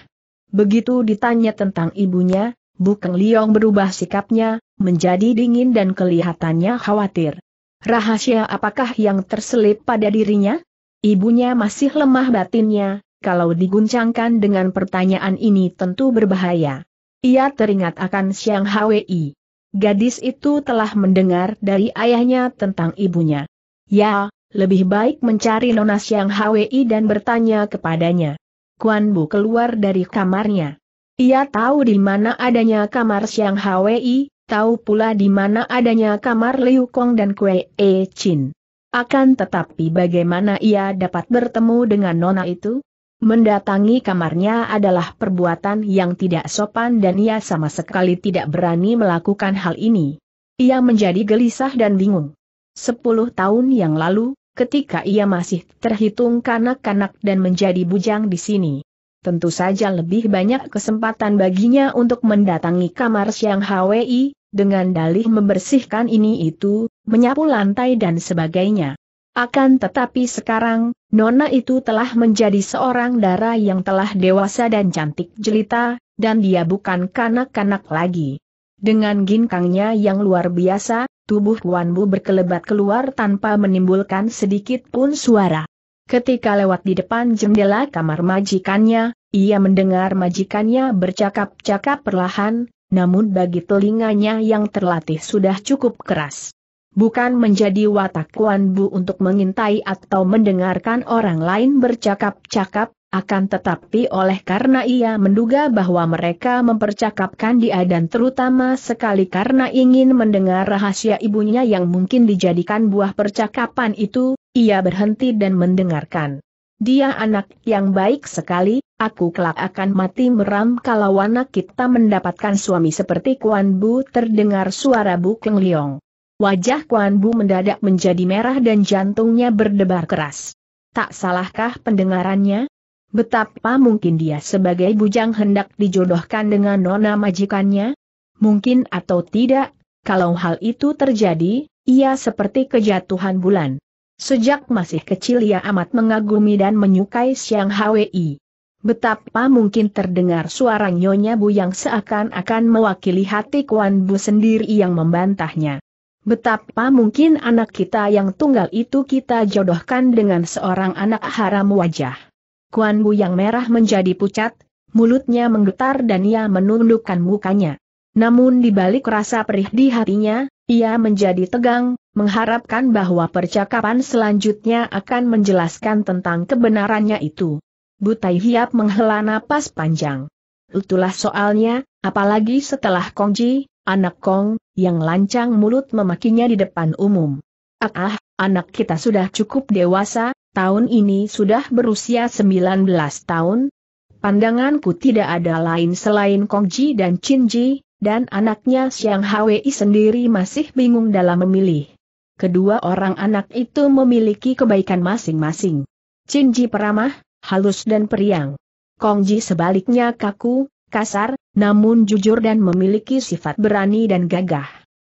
Begitu ditanya tentang ibunya, Bu Bukeng Liong berubah sikapnya, menjadi dingin dan kelihatannya khawatir. Rahasia apakah yang terselip pada dirinya? Ibunya masih lemah batinnya, kalau diguncangkan dengan pertanyaan ini tentu berbahaya. Ia teringat akan Siang Hwi gadis itu telah mendengar dari ayahnya tentang ibunya. Ya, lebih baik mencari Nona Siang Hwi dan bertanya kepadanya. Kuan Bu keluar dari kamarnya. Ia tahu di mana adanya kamar Siang Hwi, tahu pula di mana adanya kamar Liu Kong dan Kue E Chin. Akan tetapi bagaimana ia dapat bertemu dengan Nona itu? Mendatangi kamarnya adalah perbuatan yang tidak sopan dan ia sama sekali tidak berani melakukan hal ini. Ia menjadi gelisah dan bingung. Sepuluh tahun yang lalu, ketika ia masih terhitung kanak-kanak dan menjadi bujang di sini. Tentu saja lebih banyak kesempatan baginya untuk mendatangi kamar Siang Hwi, dengan dalih membersihkan ini itu, menyapu lantai dan sebagainya. Akan tetapi sekarang, Nona itu telah menjadi seorang darah yang telah dewasa dan cantik jelita, dan dia bukan kanak-kanak lagi. Dengan ginkangnya yang luar biasa, tubuh Wanbu berkelebat keluar tanpa menimbulkan sedikit pun suara. Ketika lewat di depan jendela kamar majikannya, ia mendengar majikannya bercakap-cakap perlahan, namun bagi telinganya yang terlatih sudah cukup keras bukan menjadi watak Kuan Bu untuk mengintai atau mendengarkan orang lain bercakap-cakap, akan tetapi oleh karena ia menduga bahwa mereka mempercakapkan dia dan terutama sekali karena ingin mendengar rahasia ibunya yang mungkin dijadikan buah percakapan itu, ia berhenti dan mendengarkan. Dia anak yang baik sekali, aku kelak akan mati meram kalau anak kita mendapatkan suami seperti Kuan Bu terdengar suara Bu Keng Liong. Wajah Kuan Bu mendadak menjadi merah dan jantungnya berdebar keras. Tak salahkah pendengarannya? Betapa mungkin dia sebagai bujang hendak dijodohkan dengan nona majikannya? Mungkin atau tidak, kalau hal itu terjadi, ia seperti kejatuhan bulan. Sejak masih kecil ia amat mengagumi dan menyukai Siang Hwi. Betapa mungkin terdengar suara Nyonya Bu yang seakan-akan mewakili hati Kuan Bu sendiri yang membantahnya. Betapa mungkin anak kita yang tunggal itu kita jodohkan dengan seorang anak haram wajah. Kuan Bu yang merah menjadi pucat, mulutnya menggetar dan ia menundukkan mukanya. Namun dibalik rasa perih di hatinya, ia menjadi tegang, mengharapkan bahwa percakapan selanjutnya akan menjelaskan tentang kebenarannya itu. Butai Hiap menghela napas panjang. Itulah soalnya, apalagi setelah Kongji, anak Kong, yang lancang mulut memakinya di depan umum. Ah, ah anak kita sudah cukup dewasa, tahun ini sudah berusia 19 tahun. Pandanganku tidak ada lain selain Kong Ji dan Ji, dan anaknya Xiang Hwi sendiri masih bingung dalam memilih. Kedua orang anak itu memiliki kebaikan masing-masing. Ji peramah, halus dan periang. Kong Ji sebaliknya kaku, kasar, namun jujur dan memiliki sifat berani dan gagah.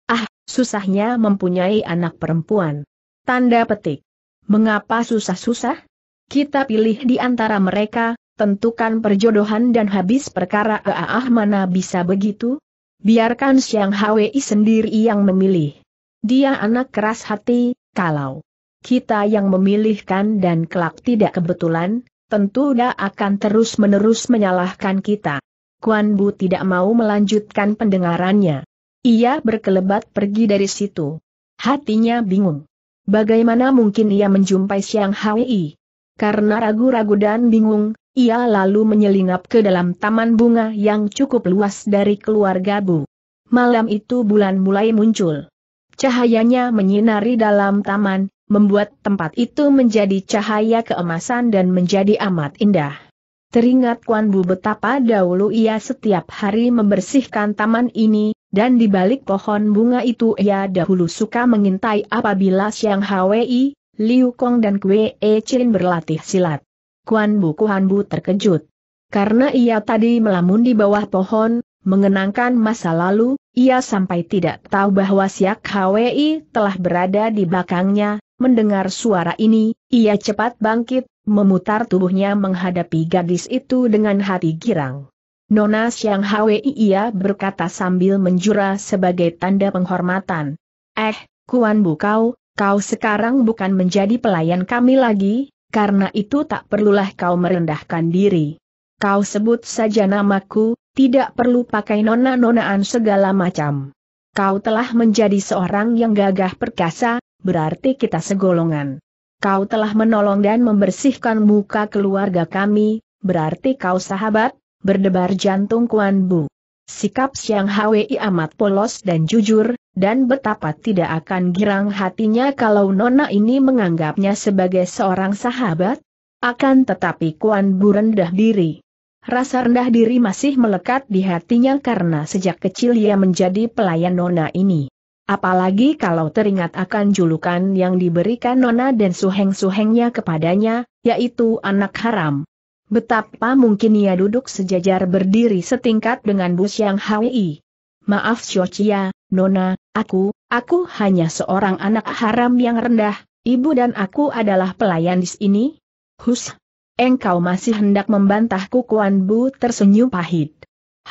Ah, susahnya mempunyai anak perempuan. Tanda petik. Mengapa susah-susah? Kita pilih di antara mereka, tentukan perjodohan dan habis perkara ah, ah, ah mana bisa begitu? Biarkan Siang Hwi sendiri yang memilih. Dia anak keras hati, kalau kita yang memilihkan dan kelak tidak kebetulan, tentu dia akan terus-menerus menyalahkan kita. Kuan Bu tidak mau melanjutkan pendengarannya. Ia berkelebat pergi dari situ. Hatinya bingung. Bagaimana mungkin ia menjumpai Siang Hwi? Karena ragu-ragu dan bingung, ia lalu menyelinap ke dalam taman bunga yang cukup luas dari keluarga Bu. Malam itu bulan mulai muncul. Cahayanya menyinari dalam taman, membuat tempat itu menjadi cahaya keemasan dan menjadi amat indah. Teringat Kuan Bu betapa dahulu ia setiap hari membersihkan taman ini, dan di balik pohon bunga itu ia dahulu suka mengintai apabila Siang Hwi, Liu Kong dan Kwee E Chin berlatih silat. Kuan Bu Kuan Bu terkejut. Karena ia tadi melamun di bawah pohon, mengenangkan masa lalu, ia sampai tidak tahu bahwa Siak Hwi telah berada di belakangnya, Mendengar suara ini, ia cepat bangkit, memutar tubuhnya menghadapi gadis itu dengan hati girang. Nona Siang Hwi ia berkata sambil menjura sebagai tanda penghormatan. Eh, Kuan Bu kau, kau sekarang bukan menjadi pelayan kami lagi, karena itu tak perlulah kau merendahkan diri. Kau sebut saja namaku, tidak perlu pakai nona-nonaan segala macam. Kau telah menjadi seorang yang gagah perkasa, berarti kita segolongan. Kau telah menolong dan membersihkan muka keluarga kami, berarti kau sahabat, berdebar jantung Kuan Bu. Sikap Siang Hwi amat polos dan jujur, dan betapa tidak akan girang hatinya kalau Nona ini menganggapnya sebagai seorang sahabat. Akan tetapi Kuan Bu rendah diri. Rasa rendah diri masih melekat di hatinya karena sejak kecil ia menjadi pelayan Nona ini. Apalagi kalau teringat akan julukan yang diberikan Nona dan suheng-suhengnya kepadanya, yaitu anak haram. Betapa mungkin ia duduk sejajar berdiri setingkat dengan bus yang Hui. Maaf Shochia, Nona, aku, aku hanya seorang anak haram yang rendah, ibu dan aku adalah pelayan di sini. Hus, engkau masih hendak membantahku Kuan Bu tersenyum pahit.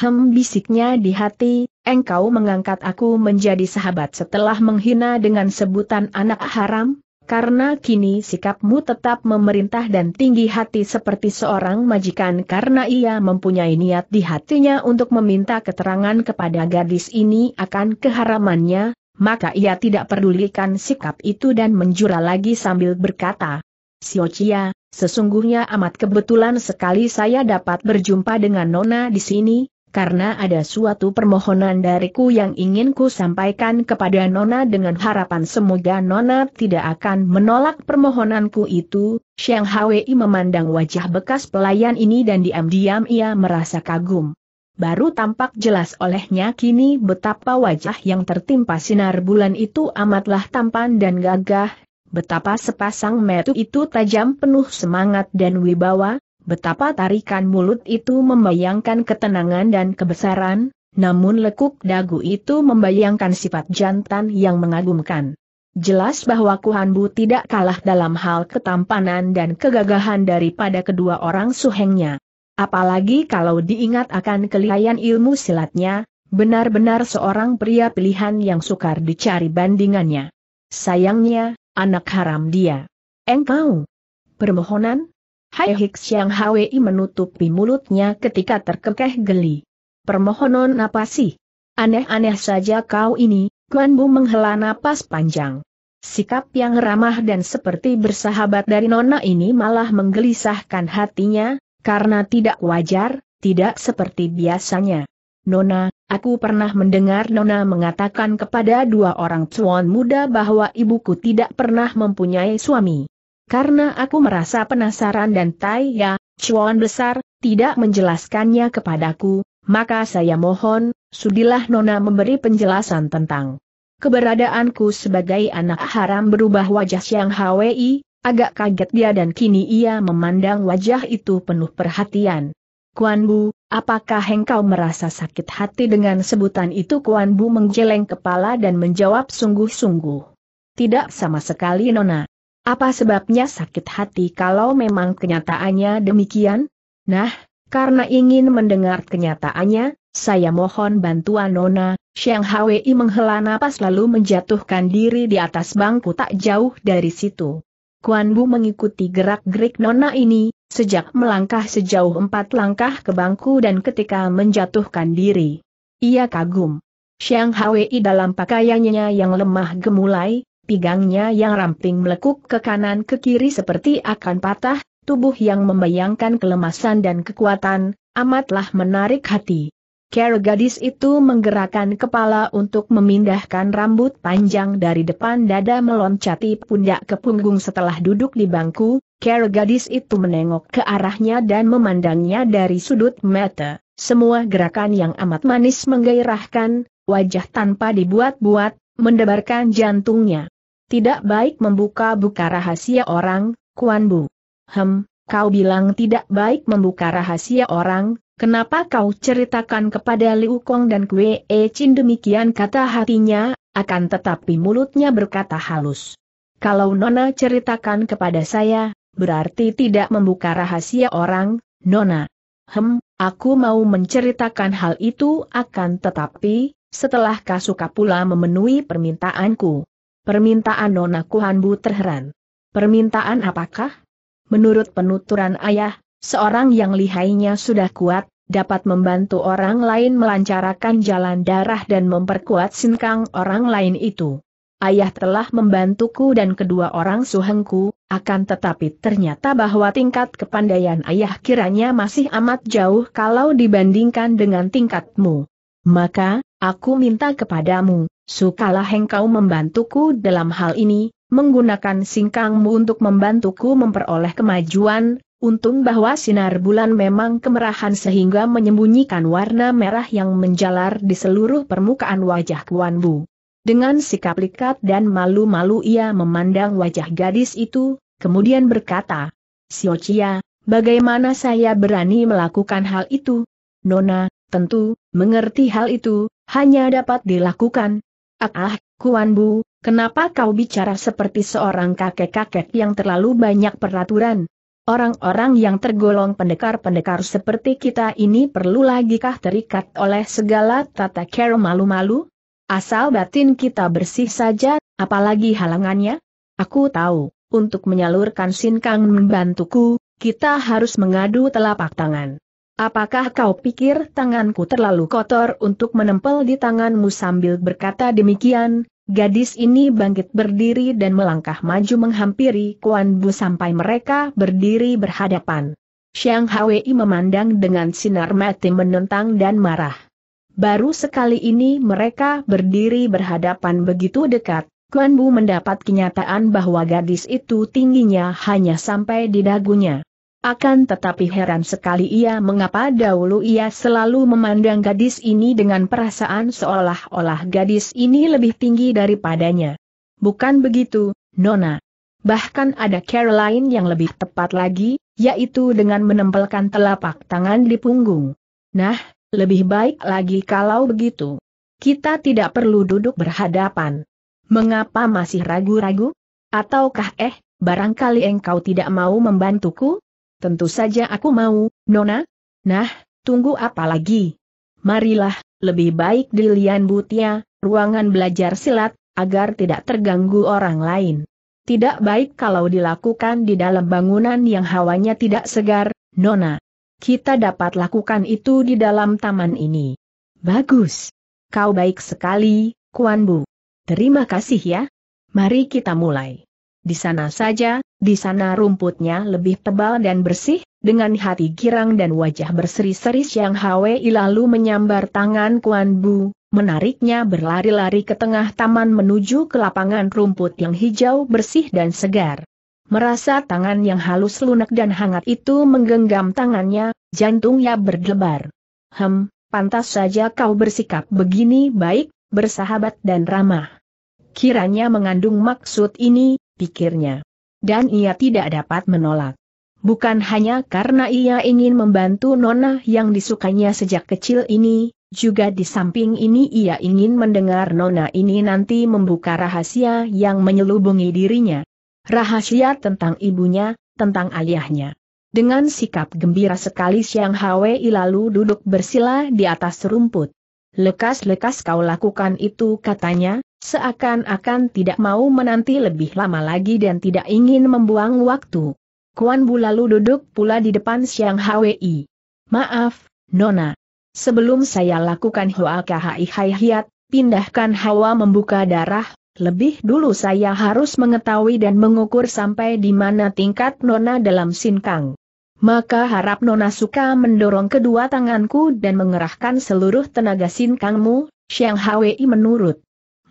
Hem bisiknya di hati, engkau mengangkat aku menjadi sahabat setelah menghina dengan sebutan anak haram, karena kini sikapmu tetap memerintah dan tinggi hati seperti seorang majikan karena ia mempunyai niat di hatinya untuk meminta keterangan kepada gadis ini akan keharamannya, maka ia tidak pedulikan sikap itu dan menjura lagi sambil berkata, Siocia, sesungguhnya amat kebetulan sekali saya dapat berjumpa dengan Nona di sini, karena ada suatu permohonan dariku yang ingin ku sampaikan kepada Nona dengan harapan semoga Nona tidak akan menolak permohonanku itu. Xiang Hwei memandang wajah bekas pelayan ini dan diam-diam ia merasa kagum. Baru tampak jelas olehnya kini betapa wajah yang tertimpa sinar bulan itu amatlah tampan dan gagah, betapa sepasang metu itu tajam penuh semangat dan wibawa, Betapa tarikan mulut itu membayangkan ketenangan dan kebesaran, namun lekuk dagu itu membayangkan sifat jantan yang mengagumkan. Jelas bahwa Kuhan tidak kalah dalam hal ketampanan dan kegagahan daripada kedua orang suhengnya. Apalagi kalau diingat akan kelihayan ilmu silatnya, benar-benar seorang pria pilihan yang sukar dicari bandingannya. Sayangnya, anak haram dia. Engkau. Permohonan, Hai Hicks yang Hwi menutupi mulutnya ketika terkekeh geli. Permohonan apa sih? Aneh-aneh saja kau ini, Guan Bu menghela napas panjang. Sikap yang ramah dan seperti bersahabat dari Nona ini malah menggelisahkan hatinya, karena tidak wajar, tidak seperti biasanya. Nona, aku pernah mendengar Nona mengatakan kepada dua orang cuan muda bahwa ibuku tidak pernah mempunyai suami. Karena aku merasa penasaran dan Tai Ya, Chuan besar, tidak menjelaskannya kepadaku, maka saya mohon, sudilah Nona memberi penjelasan tentang keberadaanku sebagai anak haram berubah wajah siang Hwi, agak kaget dia dan kini ia memandang wajah itu penuh perhatian. Kuan Bu, apakah engkau merasa sakit hati dengan sebutan itu Kuan Bu menggeleng kepala dan menjawab sungguh-sungguh. Tidak sama sekali Nona. Apa sebabnya sakit hati kalau memang kenyataannya demikian? Nah, karena ingin mendengar kenyataannya, saya mohon bantuan Nona, Sheng Hwi menghela napas lalu menjatuhkan diri di atas bangku tak jauh dari situ. Kuan Bu mengikuti gerak-gerik Nona ini, sejak melangkah sejauh empat langkah ke bangku dan ketika menjatuhkan diri. Ia kagum. Sheng Hwi dalam pakaiannya yang lemah gemulai, pinggangnya yang ramping melekuk ke kanan ke kiri seperti akan patah, tubuh yang membayangkan kelemasan dan kekuatan, amatlah menarik hati. Care gadis itu menggerakkan kepala untuk memindahkan rambut panjang dari depan dada meloncati pundak ke punggung setelah duduk di bangku, Care gadis itu menengok ke arahnya dan memandangnya dari sudut mata. Semua gerakan yang amat manis menggairahkan, wajah tanpa dibuat-buat, mendebarkan jantungnya. Tidak baik membuka-buka rahasia orang, Kuan Bu. Hem, kau bilang tidak baik membuka rahasia orang, kenapa kau ceritakan kepada Liu Kong dan Kwe E Chin demikian kata hatinya, akan tetapi mulutnya berkata halus. Kalau Nona ceritakan kepada saya, berarti tidak membuka rahasia orang, Nona. Hem, aku mau menceritakan hal itu akan tetapi, setelah Kasuka pula memenuhi permintaanku. Permintaan Nona Kuhanbu terheran. Permintaan apakah? Menurut penuturan ayah, seorang yang lihainya sudah kuat, dapat membantu orang lain melancarkan jalan darah dan memperkuat sinkang orang lain itu. Ayah telah membantuku dan kedua orang suhengku, akan tetapi ternyata bahwa tingkat kepandaian ayah kiranya masih amat jauh kalau dibandingkan dengan tingkatmu. Maka, aku minta kepadamu, Sukalah engkau membantuku dalam hal ini, menggunakan singkangmu untuk membantuku memperoleh kemajuan, untung bahwa sinar bulan memang kemerahan sehingga menyembunyikan warna merah yang menjalar di seluruh permukaan wajah Kuan Bu. Dengan sikap likat dan malu-malu ia memandang wajah gadis itu, kemudian berkata, Siocia, bagaimana saya berani melakukan hal itu? Nona, tentu, mengerti hal itu, hanya dapat dilakukan, Ah, ah, Kuan Bu, kenapa kau bicara seperti seorang kakek-kakek yang terlalu banyak peraturan? Orang-orang yang tergolong pendekar-pendekar seperti kita ini perlu lagikah terikat oleh segala tata cara malu-malu? Asal batin kita bersih saja, apalagi halangannya? Aku tahu, untuk menyalurkan Sin membantuku, kita harus mengadu telapak tangan. Apakah kau pikir tanganku terlalu kotor untuk menempel di tanganmu sambil berkata demikian? Gadis ini bangkit berdiri dan melangkah maju menghampiri Kuan Bu sampai mereka berdiri berhadapan. Xiang Hwei memandang dengan sinar mati menentang dan marah. Baru sekali ini mereka berdiri berhadapan begitu dekat, Kuan Bu mendapat kenyataan bahwa gadis itu tingginya hanya sampai di dagunya. Akan tetapi heran sekali ia mengapa dahulu ia selalu memandang gadis ini dengan perasaan seolah-olah gadis ini lebih tinggi daripadanya. Bukan begitu, Nona. Bahkan ada Caroline yang lebih tepat lagi, yaitu dengan menempelkan telapak tangan di punggung. Nah, lebih baik lagi kalau begitu. Kita tidak perlu duduk berhadapan. Mengapa masih ragu-ragu? Ataukah eh, barangkali engkau tidak mau membantuku? Tentu saja aku mau, Nona. Nah, tunggu apa lagi? Marilah, lebih baik di Lian Butia, ruangan belajar silat, agar tidak terganggu orang lain. Tidak baik kalau dilakukan di dalam bangunan yang hawanya tidak segar, Nona. Kita dapat lakukan itu di dalam taman ini. Bagus. Kau baik sekali, Kuan Bu. Terima kasih ya. Mari kita mulai. Di sana saja, di sana rumputnya lebih tebal dan bersih, dengan hati girang dan wajah berseri-seri Siang Hwei lalu menyambar tangan Kuan Bu, menariknya berlari-lari ke tengah taman menuju ke lapangan rumput yang hijau bersih dan segar. Merasa tangan yang halus lunak dan hangat itu menggenggam tangannya, jantungnya berdebar. Hem, pantas saja kau bersikap begini baik, bersahabat dan ramah. Kiranya mengandung maksud ini, pikirnya. Dan ia tidak dapat menolak. Bukan hanya karena ia ingin membantu Nona yang disukainya sejak kecil ini, juga di samping ini ia ingin mendengar Nona ini nanti membuka rahasia yang menyelubungi dirinya. Rahasia tentang ibunya, tentang ayahnya. Dengan sikap gembira sekali Siang Hwei lalu duduk bersila di atas rumput. Lekas-lekas kau lakukan itu katanya, Seakan-akan tidak mau menanti lebih lama lagi dan tidak ingin membuang waktu. Kuan Bu lalu duduk pula di depan Siang Hwi. Maaf, Nona. Sebelum saya lakukan Hoa Kahai Hai Hiat, pindahkan hawa membuka darah, lebih dulu saya harus mengetahui dan mengukur sampai di mana tingkat Nona dalam sinkang. Maka harap Nona suka mendorong kedua tanganku dan mengerahkan seluruh tenaga sinkangmu, Siang Hwi menurut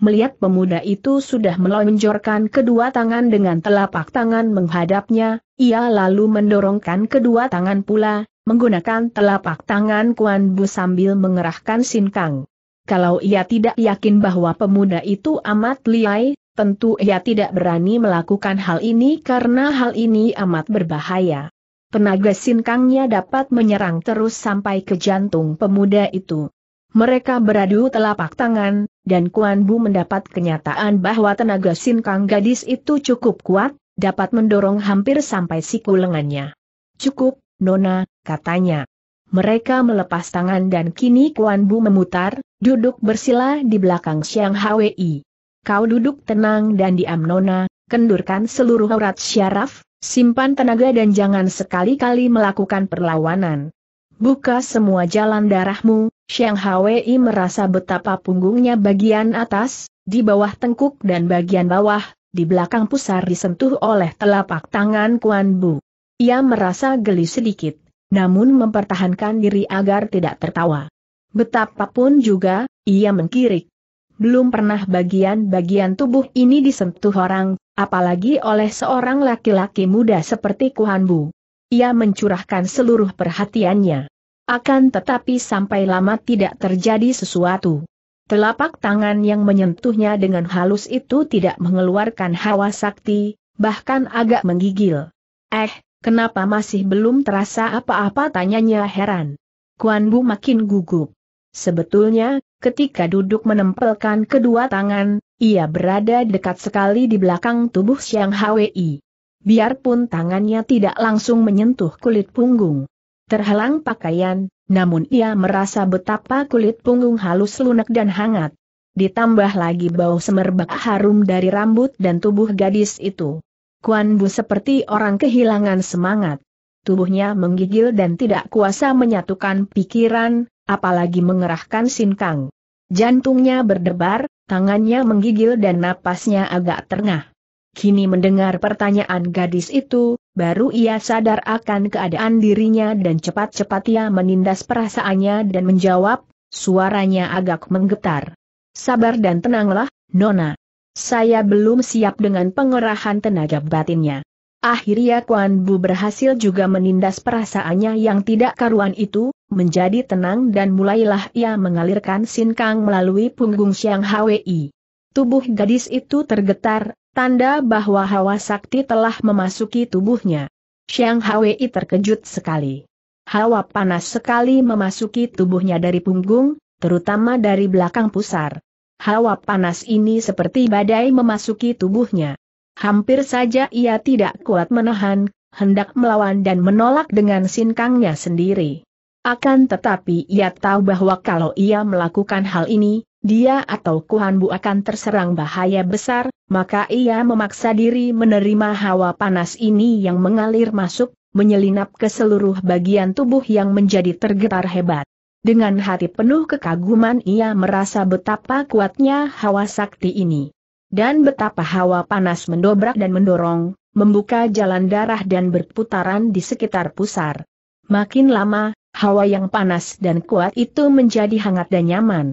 melihat pemuda itu sudah melonjorkan kedua tangan dengan telapak tangan menghadapnya, ia lalu mendorongkan kedua tangan pula, menggunakan telapak tangan Kuan Bu sambil mengerahkan sinkang. Kalau ia tidak yakin bahwa pemuda itu amat liai, tentu ia tidak berani melakukan hal ini karena hal ini amat berbahaya. Tenaga sinkangnya dapat menyerang terus sampai ke jantung pemuda itu. Mereka beradu telapak tangan, dan Kuan Bu mendapat kenyataan bahwa tenaga sinkang gadis itu cukup kuat, dapat mendorong hampir sampai siku lengannya. Cukup, Nona, katanya. Mereka melepas tangan dan kini Kuan Bu memutar, duduk bersila di belakang Siang Hwi. Kau duduk tenang dan diam Nona, kendurkan seluruh urat syaraf, simpan tenaga dan jangan sekali-kali melakukan perlawanan. Buka semua jalan darahmu, Xiang Hwei merasa betapa punggungnya bagian atas, di bawah tengkuk dan bagian bawah, di belakang pusar disentuh oleh telapak tangan Kuan Bu. Ia merasa geli sedikit, namun mempertahankan diri agar tidak tertawa. Betapapun juga, ia mengkirik. Belum pernah bagian-bagian tubuh ini disentuh orang, apalagi oleh seorang laki-laki muda seperti Kuan Bu. Ia mencurahkan seluruh perhatiannya. Akan tetapi sampai lama tidak terjadi sesuatu. Telapak tangan yang menyentuhnya dengan halus itu tidak mengeluarkan hawa sakti, bahkan agak menggigil. Eh, kenapa masih belum terasa apa-apa tanyanya heran. Kuan Bu makin gugup. Sebetulnya, ketika duduk menempelkan kedua tangan, ia berada dekat sekali di belakang tubuh Xiang Hwi. Biarpun tangannya tidak langsung menyentuh kulit punggung terhalang pakaian, namun ia merasa betapa kulit punggung halus lunak dan hangat. Ditambah lagi bau semerbak harum dari rambut dan tubuh gadis itu. Kuan Bu seperti orang kehilangan semangat. Tubuhnya menggigil dan tidak kuasa menyatukan pikiran, apalagi mengerahkan sinkang. Jantungnya berdebar, tangannya menggigil dan napasnya agak terengah. Kini mendengar pertanyaan gadis itu, Baru ia sadar akan keadaan dirinya dan cepat-cepat ia menindas perasaannya dan menjawab, suaranya agak menggetar. Sabar dan tenanglah, Nona. Saya belum siap dengan pengerahan tenaga batinnya. Akhirnya Kuan Bu berhasil juga menindas perasaannya yang tidak karuan itu, menjadi tenang dan mulailah ia mengalirkan Kang melalui punggung Siang Hwi. Tubuh gadis itu tergetar, Tanda bahwa hawa sakti telah memasuki tubuhnya. Xiang Hwei terkejut sekali. Hawa panas sekali memasuki tubuhnya dari punggung, terutama dari belakang pusar. Hawa panas ini seperti badai memasuki tubuhnya. Hampir saja ia tidak kuat menahan, hendak melawan dan menolak dengan sinkangnya sendiri. Akan tetapi ia tahu bahwa kalau ia melakukan hal ini, dia atau Kuhan akan terserang bahaya besar, maka ia memaksa diri menerima hawa panas ini yang mengalir masuk, menyelinap ke seluruh bagian tubuh yang menjadi tergetar hebat. Dengan hati penuh kekaguman ia merasa betapa kuatnya hawa sakti ini. Dan betapa hawa panas mendobrak dan mendorong, membuka jalan darah dan berputaran di sekitar pusar. Makin lama, hawa yang panas dan kuat itu menjadi hangat dan nyaman.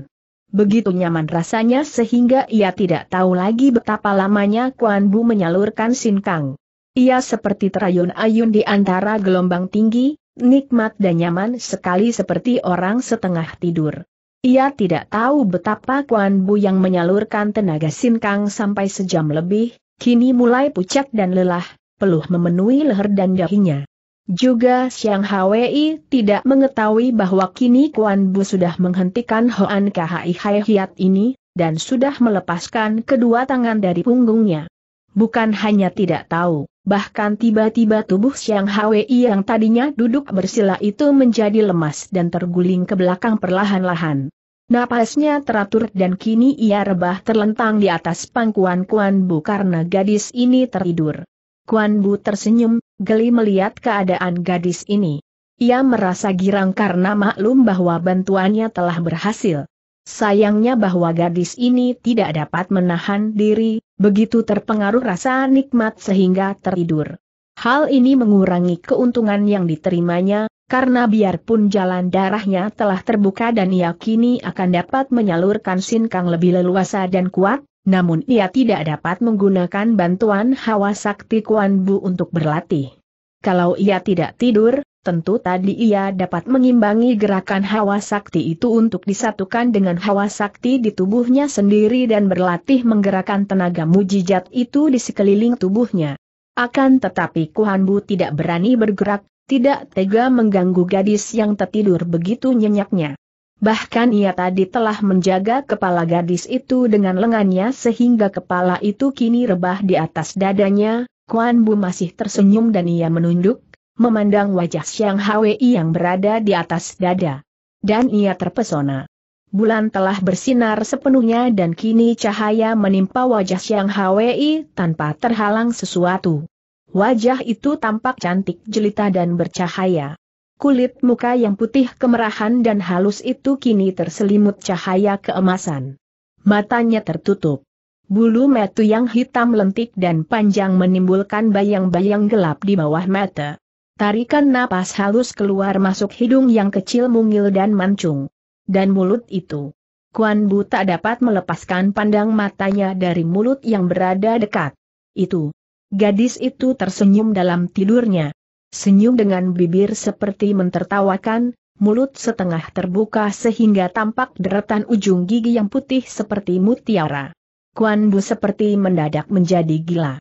Begitu nyaman rasanya sehingga ia tidak tahu lagi betapa lamanya Kuan Bu menyalurkan Sin Kang. Ia seperti terayun ayun di antara gelombang tinggi, nikmat dan nyaman sekali seperti orang setengah tidur. Ia tidak tahu betapa Kuan Bu yang menyalurkan tenaga Sin Kang sampai sejam lebih, kini mulai pucat dan lelah, peluh memenuhi leher dan dahinya. Juga Siang Hwi tidak mengetahui bahwa kini Kuan Bu sudah menghentikan Hoan Khai Hai Hiat ini, dan sudah melepaskan kedua tangan dari punggungnya. Bukan hanya tidak tahu, bahkan tiba-tiba tubuh Siang Hwi yang tadinya duduk bersila itu menjadi lemas dan terguling ke belakang perlahan-lahan. Napasnya teratur dan kini ia rebah terlentang di atas pangkuan Kuan Bu karena gadis ini tertidur. Kuan Bu tersenyum, geli melihat keadaan gadis ini. Ia merasa girang karena maklum bahwa bantuannya telah berhasil. Sayangnya bahwa gadis ini tidak dapat menahan diri, begitu terpengaruh rasa nikmat sehingga tertidur. Hal ini mengurangi keuntungan yang diterimanya, karena biarpun jalan darahnya telah terbuka dan yakini akan dapat menyalurkan sinkang lebih leluasa dan kuat, namun ia tidak dapat menggunakan bantuan hawa sakti Kuan Bu untuk berlatih. Kalau ia tidak tidur, tentu tadi ia dapat mengimbangi gerakan hawa sakti itu untuk disatukan dengan hawa sakti di tubuhnya sendiri dan berlatih menggerakkan tenaga mujizat itu di sekeliling tubuhnya. Akan tetapi Kuan Bu tidak berani bergerak, tidak tega mengganggu gadis yang tertidur begitu nyenyaknya. Bahkan ia tadi telah menjaga kepala gadis itu dengan lengannya sehingga kepala itu kini rebah di atas dadanya, Kuan Bu masih tersenyum dan ia menunduk, memandang wajah Xiang Hwi yang berada di atas dada. Dan ia terpesona. Bulan telah bersinar sepenuhnya dan kini cahaya menimpa wajah Xiang Hwi tanpa terhalang sesuatu. Wajah itu tampak cantik jelita dan bercahaya kulit muka yang putih kemerahan dan halus itu kini terselimut cahaya keemasan. Matanya tertutup. Bulu metu yang hitam lentik dan panjang menimbulkan bayang-bayang gelap di bawah mata. Tarikan napas halus keluar masuk hidung yang kecil mungil dan mancung. Dan mulut itu. Kuan Bu tak dapat melepaskan pandang matanya dari mulut yang berada dekat. Itu. Gadis itu tersenyum dalam tidurnya senyum dengan bibir seperti mentertawakan, mulut setengah terbuka sehingga tampak deretan ujung gigi yang putih seperti mutiara. Kuan Bu seperti mendadak menjadi gila.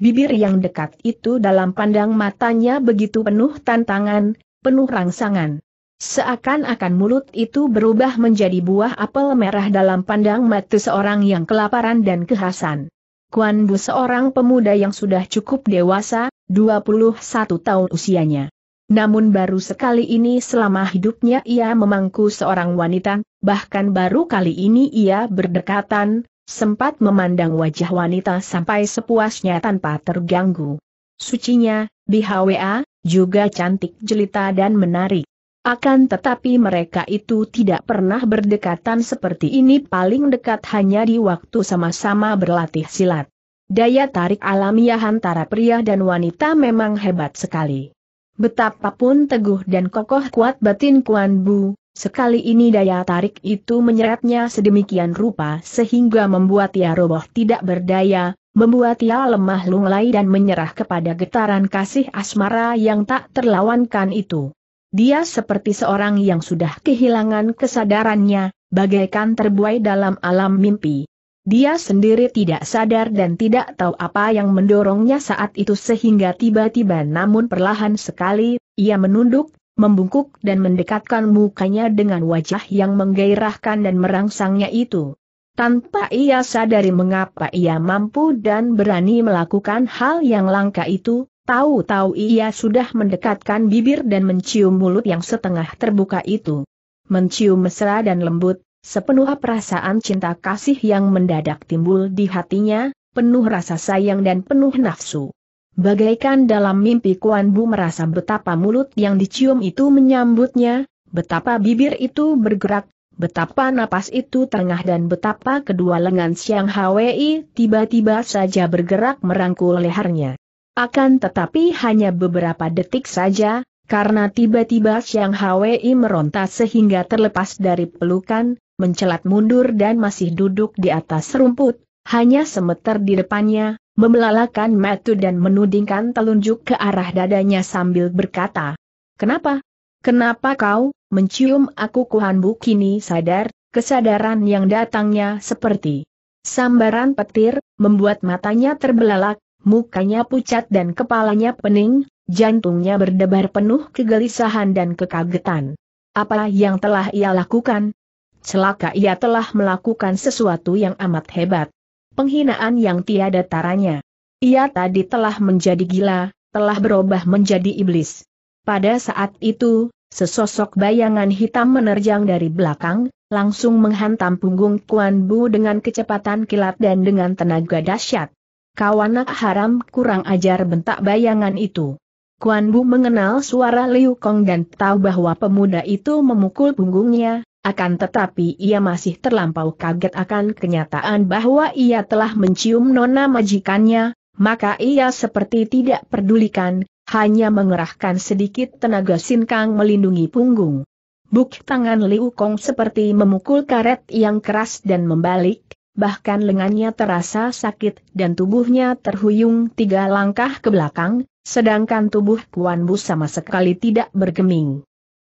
Bibir yang dekat itu dalam pandang matanya begitu penuh tantangan, penuh rangsangan. Seakan-akan mulut itu berubah menjadi buah apel merah dalam pandang mata seorang yang kelaparan dan kehasan. Kuan Bu seorang pemuda yang sudah cukup dewasa, 21 tahun usianya. Namun baru sekali ini selama hidupnya ia memangku seorang wanita, bahkan baru kali ini ia berdekatan, sempat memandang wajah wanita sampai sepuasnya tanpa terganggu. Sucinya, BHWA, juga cantik jelita dan menarik. Akan tetapi mereka itu tidak pernah berdekatan seperti ini paling dekat hanya di waktu sama-sama berlatih silat. Daya tarik alamiah antara pria dan wanita memang hebat sekali. Betapapun teguh dan kokoh kuat batin Kuan Bu, sekali ini daya tarik itu menyeretnya sedemikian rupa sehingga membuat ia roboh tidak berdaya, membuat ia lemah lunglai dan menyerah kepada getaran kasih asmara yang tak terlawankan itu. Dia seperti seorang yang sudah kehilangan kesadarannya, bagaikan terbuai dalam alam mimpi. Dia sendiri tidak sadar dan tidak tahu apa yang mendorongnya saat itu sehingga tiba-tiba namun perlahan sekali, ia menunduk, membungkuk dan mendekatkan mukanya dengan wajah yang menggairahkan dan merangsangnya itu. Tanpa ia sadari mengapa ia mampu dan berani melakukan hal yang langka itu, tahu-tahu ia sudah mendekatkan bibir dan mencium mulut yang setengah terbuka itu. Mencium mesra dan lembut, Sepenuh perasaan cinta kasih yang mendadak timbul di hatinya, penuh rasa sayang dan penuh nafsu. Bagaikan dalam mimpi Kuan Bu merasa betapa mulut yang dicium itu menyambutnya, betapa bibir itu bergerak, betapa napas itu tengah dan betapa kedua lengan Siang Hwi tiba-tiba saja bergerak merangkul lehernya. Akan tetapi hanya beberapa detik saja, karena tiba-tiba Siang Hwi meronta sehingga terlepas dari pelukan, mencelat mundur dan masih duduk di atas rumput, hanya semeter di depannya, membelalakan metu dan menudingkan telunjuk ke arah dadanya sambil berkata, Kenapa? Kenapa kau, mencium aku Kuhan kini sadar, kesadaran yang datangnya seperti sambaran petir, membuat matanya terbelalak, mukanya pucat dan kepalanya pening, jantungnya berdebar penuh kegelisahan dan kekagetan. Apa yang telah ia lakukan? Celaka ia telah melakukan sesuatu yang amat hebat. Penghinaan yang tiada taranya. Ia tadi telah menjadi gila, telah berubah menjadi iblis. Pada saat itu, sesosok bayangan hitam menerjang dari belakang, langsung menghantam punggung Kuan Bu dengan kecepatan kilat dan dengan tenaga dahsyat. Kawanak haram kurang ajar bentak bayangan itu. Kuan Bu mengenal suara Liu Kong dan tahu bahwa pemuda itu memukul punggungnya, akan tetapi ia masih terlampau kaget akan kenyataan bahwa ia telah mencium nona majikannya, maka ia seperti tidak pedulikan, hanya mengerahkan sedikit tenaga sinkang melindungi punggung. Buk tangan Liu Kong seperti memukul karet yang keras dan membalik, bahkan lengannya terasa sakit dan tubuhnya terhuyung tiga langkah ke belakang, sedangkan tubuh Kuan Bu sama sekali tidak bergeming.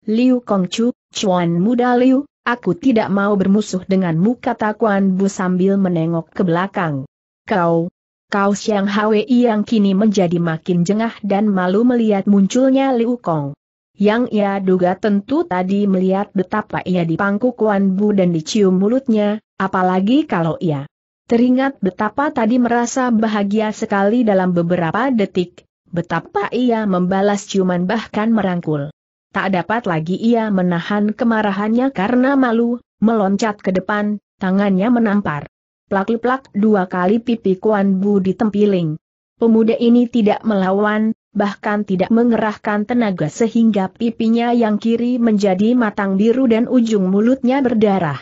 Liu Kongchu, Chuan Muda Liu, aku tidak mau bermusuh denganmu kata Kuan Bu sambil menengok ke belakang. Kau, kau Siang Hwei yang kini menjadi makin jengah dan malu melihat munculnya Liu Kong. Yang ia duga tentu tadi melihat betapa ia dipangku Kuan Bu dan dicium mulutnya, apalagi kalau ia teringat betapa tadi merasa bahagia sekali dalam beberapa detik, betapa ia membalas ciuman bahkan merangkul. Tak dapat lagi ia menahan kemarahannya karena malu, meloncat ke depan, tangannya menampar. Plak-plak dua kali pipi Kuan Bu ditempiling. Pemuda ini tidak melawan, bahkan tidak mengerahkan tenaga sehingga pipinya yang kiri menjadi matang biru dan ujung mulutnya berdarah.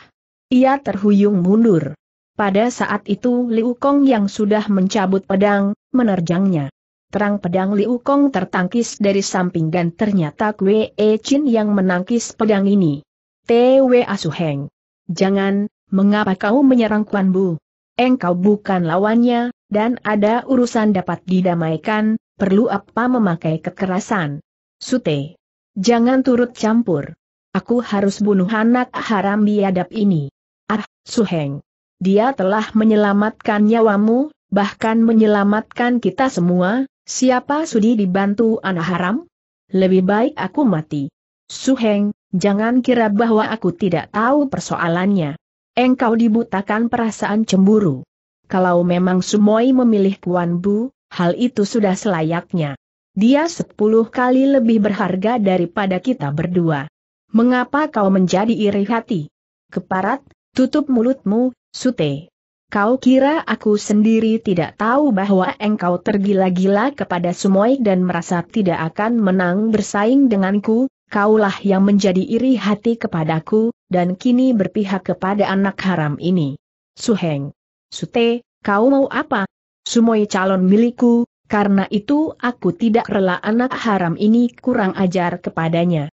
Ia terhuyung mundur. Pada saat itu Liu Kong yang sudah mencabut pedang, menerjangnya. Terang pedang Liu Kong tertangkis dari samping dan ternyata Wei E Chin yang menangkis pedang ini. Tw Asuheng. Jangan, mengapa kau menyerang Kuan Bu? Engkau bukan lawannya, dan ada urusan dapat didamaikan, perlu apa memakai kekerasan? Sute. Jangan turut campur. Aku harus bunuh anak haram biadab ini. Ah, Suheng. Dia telah menyelamatkan nyawamu, bahkan menyelamatkan kita semua, Siapa sudi dibantu anak haram? Lebih baik aku mati. Su Heng, jangan kira bahwa aku tidak tahu persoalannya. Engkau dibutakan perasaan cemburu. Kalau memang Sumoi memilih Kuan Bu, hal itu sudah selayaknya. Dia sepuluh kali lebih berharga daripada kita berdua. Mengapa kau menjadi iri hati? Keparat, tutup mulutmu, Sute. Kau kira aku sendiri tidak tahu bahwa engkau tergila-gila kepada Sumoy dan merasa tidak akan menang bersaing denganku, kaulah yang menjadi iri hati kepadaku, dan kini berpihak kepada anak haram ini. Suheng. Sute, kau mau apa? Sumoy calon milikku, karena itu aku tidak rela anak haram ini kurang ajar kepadanya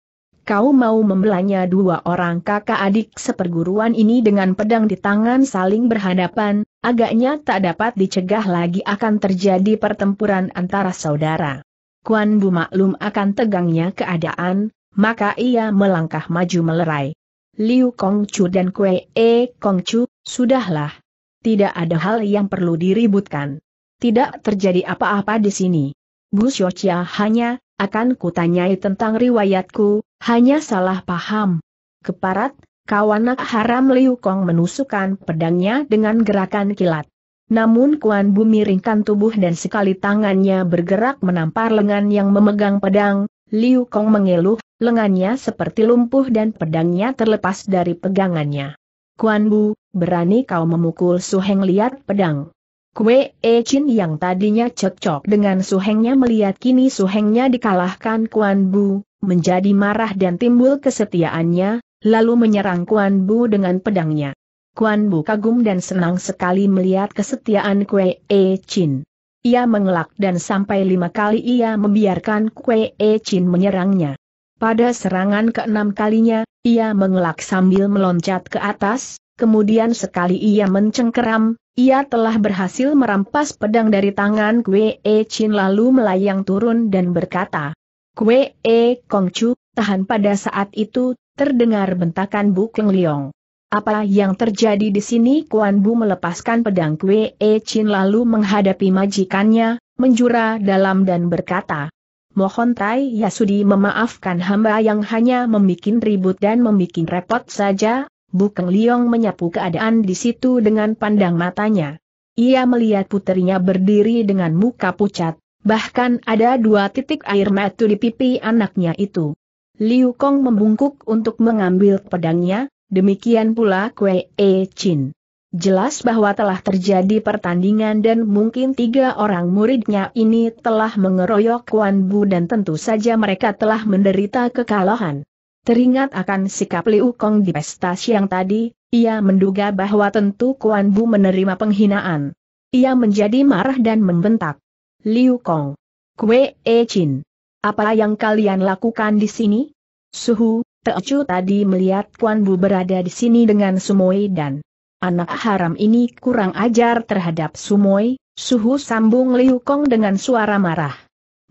kau mau membelanya dua orang kakak adik seperguruan ini dengan pedang di tangan saling berhadapan, agaknya tak dapat dicegah lagi akan terjadi pertempuran antara saudara. Kuan Bu maklum akan tegangnya keadaan, maka ia melangkah maju melerai. Liu Kongchu dan Kue E Kongchu, sudahlah. Tidak ada hal yang perlu diributkan. Tidak terjadi apa-apa di sini. Bu Xiochia hanya, akan kutanyai tentang riwayatku, hanya salah paham. Keparat, kawanak haram Liu Kong menusukkan pedangnya dengan gerakan kilat. Namun Kuan Bu miringkan tubuh dan sekali tangannya bergerak menampar lengan yang memegang pedang, Liu Kong mengeluh, lengannya seperti lumpuh dan pedangnya terlepas dari pegangannya. Kuan Bu, berani kau memukul Su Heng lihat pedang. Kue E Chin yang tadinya cekcok dengan suhengnya melihat kini suhengnya dikalahkan Kuan Bu, menjadi marah dan timbul kesetiaannya, lalu menyerang Kuan Bu dengan pedangnya. Kuan Bu kagum dan senang sekali melihat kesetiaan Kue E Chin. Ia mengelak dan sampai lima kali ia membiarkan Kue E Chin menyerangnya. Pada serangan keenam kalinya, ia mengelak sambil meloncat ke atas, kemudian sekali ia mencengkeram, ia telah berhasil merampas pedang dari tangan Kwe E Chin lalu melayang turun dan berkata, Kwe E Kong Chu, tahan pada saat itu, terdengar bentakan Bu Keng Liong. Apa yang terjadi di sini Kuan Bu melepaskan pedang Kwe E Chin lalu menghadapi majikannya, menjura dalam dan berkata, Mohon Tai Yasudi memaafkan hamba yang hanya membuat ribut dan membuat repot saja, Bukeng Liong menyapu keadaan di situ dengan pandang matanya. Ia melihat putrinya berdiri dengan muka pucat, bahkan ada dua titik air mata di pipi anaknya itu. Liu Kong membungkuk untuk mengambil pedangnya, demikian pula Kue E Chin. Jelas bahwa telah terjadi pertandingan dan mungkin tiga orang muridnya ini telah mengeroyok Kuan Bu dan tentu saja mereka telah menderita kekalahan. Teringat akan sikap Liu Kong di pesta siang tadi, ia menduga bahwa tentu Kuan Bu menerima penghinaan. Ia menjadi marah dan membentak. Liu Kong. Kue E Chin. Apa yang kalian lakukan di sini? Suhu, Teocu tadi melihat Kuan Bu berada di sini dengan Sumoi dan anak haram ini kurang ajar terhadap Sumoi, Suhu sambung Liu Kong dengan suara marah.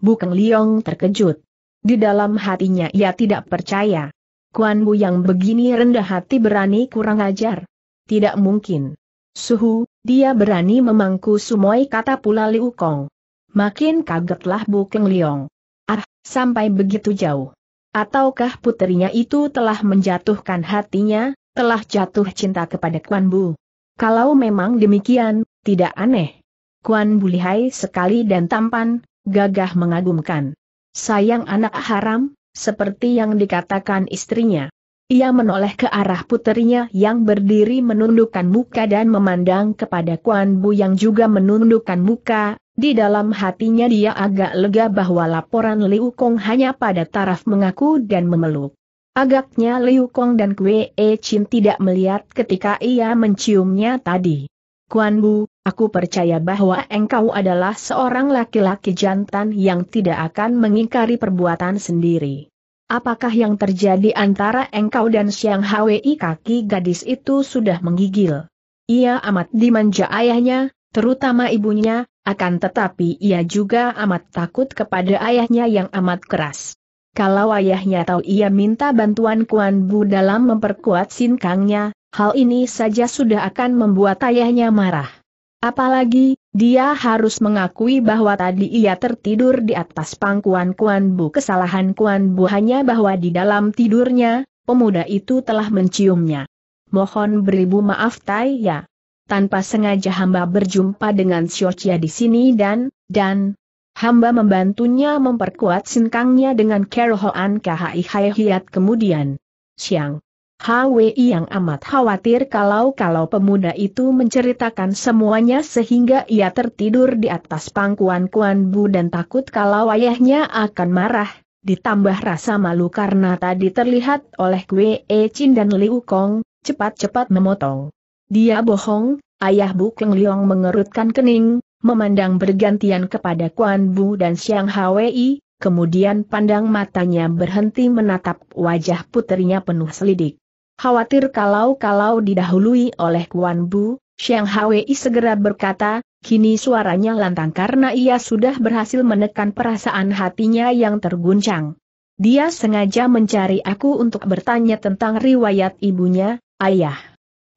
Bukeng Liong terkejut. Di dalam hatinya ia tidak percaya. Kuan Bu yang begini rendah hati berani kurang ajar. Tidak mungkin. Suhu, dia berani memangku sumoi kata pula Liu Kong. Makin kagetlah Bu Keng Liong. Ah, sampai begitu jauh. Ataukah puterinya itu telah menjatuhkan hatinya, telah jatuh cinta kepada Kuan Bu? Kalau memang demikian, tidak aneh. Kuan Bu lihai sekali dan tampan, gagah mengagumkan. Sayang anak haram, seperti yang dikatakan istrinya. Ia menoleh ke arah puterinya yang berdiri menundukkan muka dan memandang kepada Kuan Bu yang juga menundukkan muka, di dalam hatinya dia agak lega bahwa laporan Liu Kong hanya pada taraf mengaku dan memeluk. Agaknya Liu Kong dan Kue E Chin tidak melihat ketika ia menciumnya tadi. Kuan Bu, Aku percaya bahwa engkau adalah seorang laki-laki jantan yang tidak akan mengingkari perbuatan sendiri. Apakah yang terjadi antara engkau dan Siang Hwi kaki gadis itu sudah menggigil? Ia amat dimanja ayahnya, terutama ibunya, akan tetapi ia juga amat takut kepada ayahnya yang amat keras. Kalau ayahnya tahu ia minta bantuan Kuan Bu dalam memperkuat sinkangnya, hal ini saja sudah akan membuat ayahnya marah. Apalagi, dia harus mengakui bahwa tadi ia tertidur di atas pangkuan Kuan Bu. Kesalahan Kuan Bu hanya bahwa di dalam tidurnya, pemuda itu telah menciumnya. Mohon beribu maaf Tai Ya. Tanpa sengaja hamba berjumpa dengan Siocia di sini dan, dan, hamba membantunya memperkuat sinkangnya dengan Kerohoan Kahai Hai Hiat kemudian. Siang. HWI yang amat khawatir kalau-kalau pemuda itu menceritakan semuanya sehingga ia tertidur di atas pangkuan Kuan Bu dan takut kalau ayahnya akan marah, ditambah rasa malu karena tadi terlihat oleh Kwe E Chin dan Liu Kong, cepat-cepat memotong. Dia bohong, ayah Bu Keng Liong mengerutkan kening, memandang bergantian kepada Kuan Bu dan Siang Hwi, Kemudian pandang matanya berhenti menatap wajah putrinya penuh selidik. Khawatir kalau-kalau didahului oleh Kuan Bu, Xiang Hwei segera berkata, kini suaranya lantang karena ia sudah berhasil menekan perasaan hatinya yang terguncang. Dia sengaja mencari aku untuk bertanya tentang riwayat ibunya, ayah.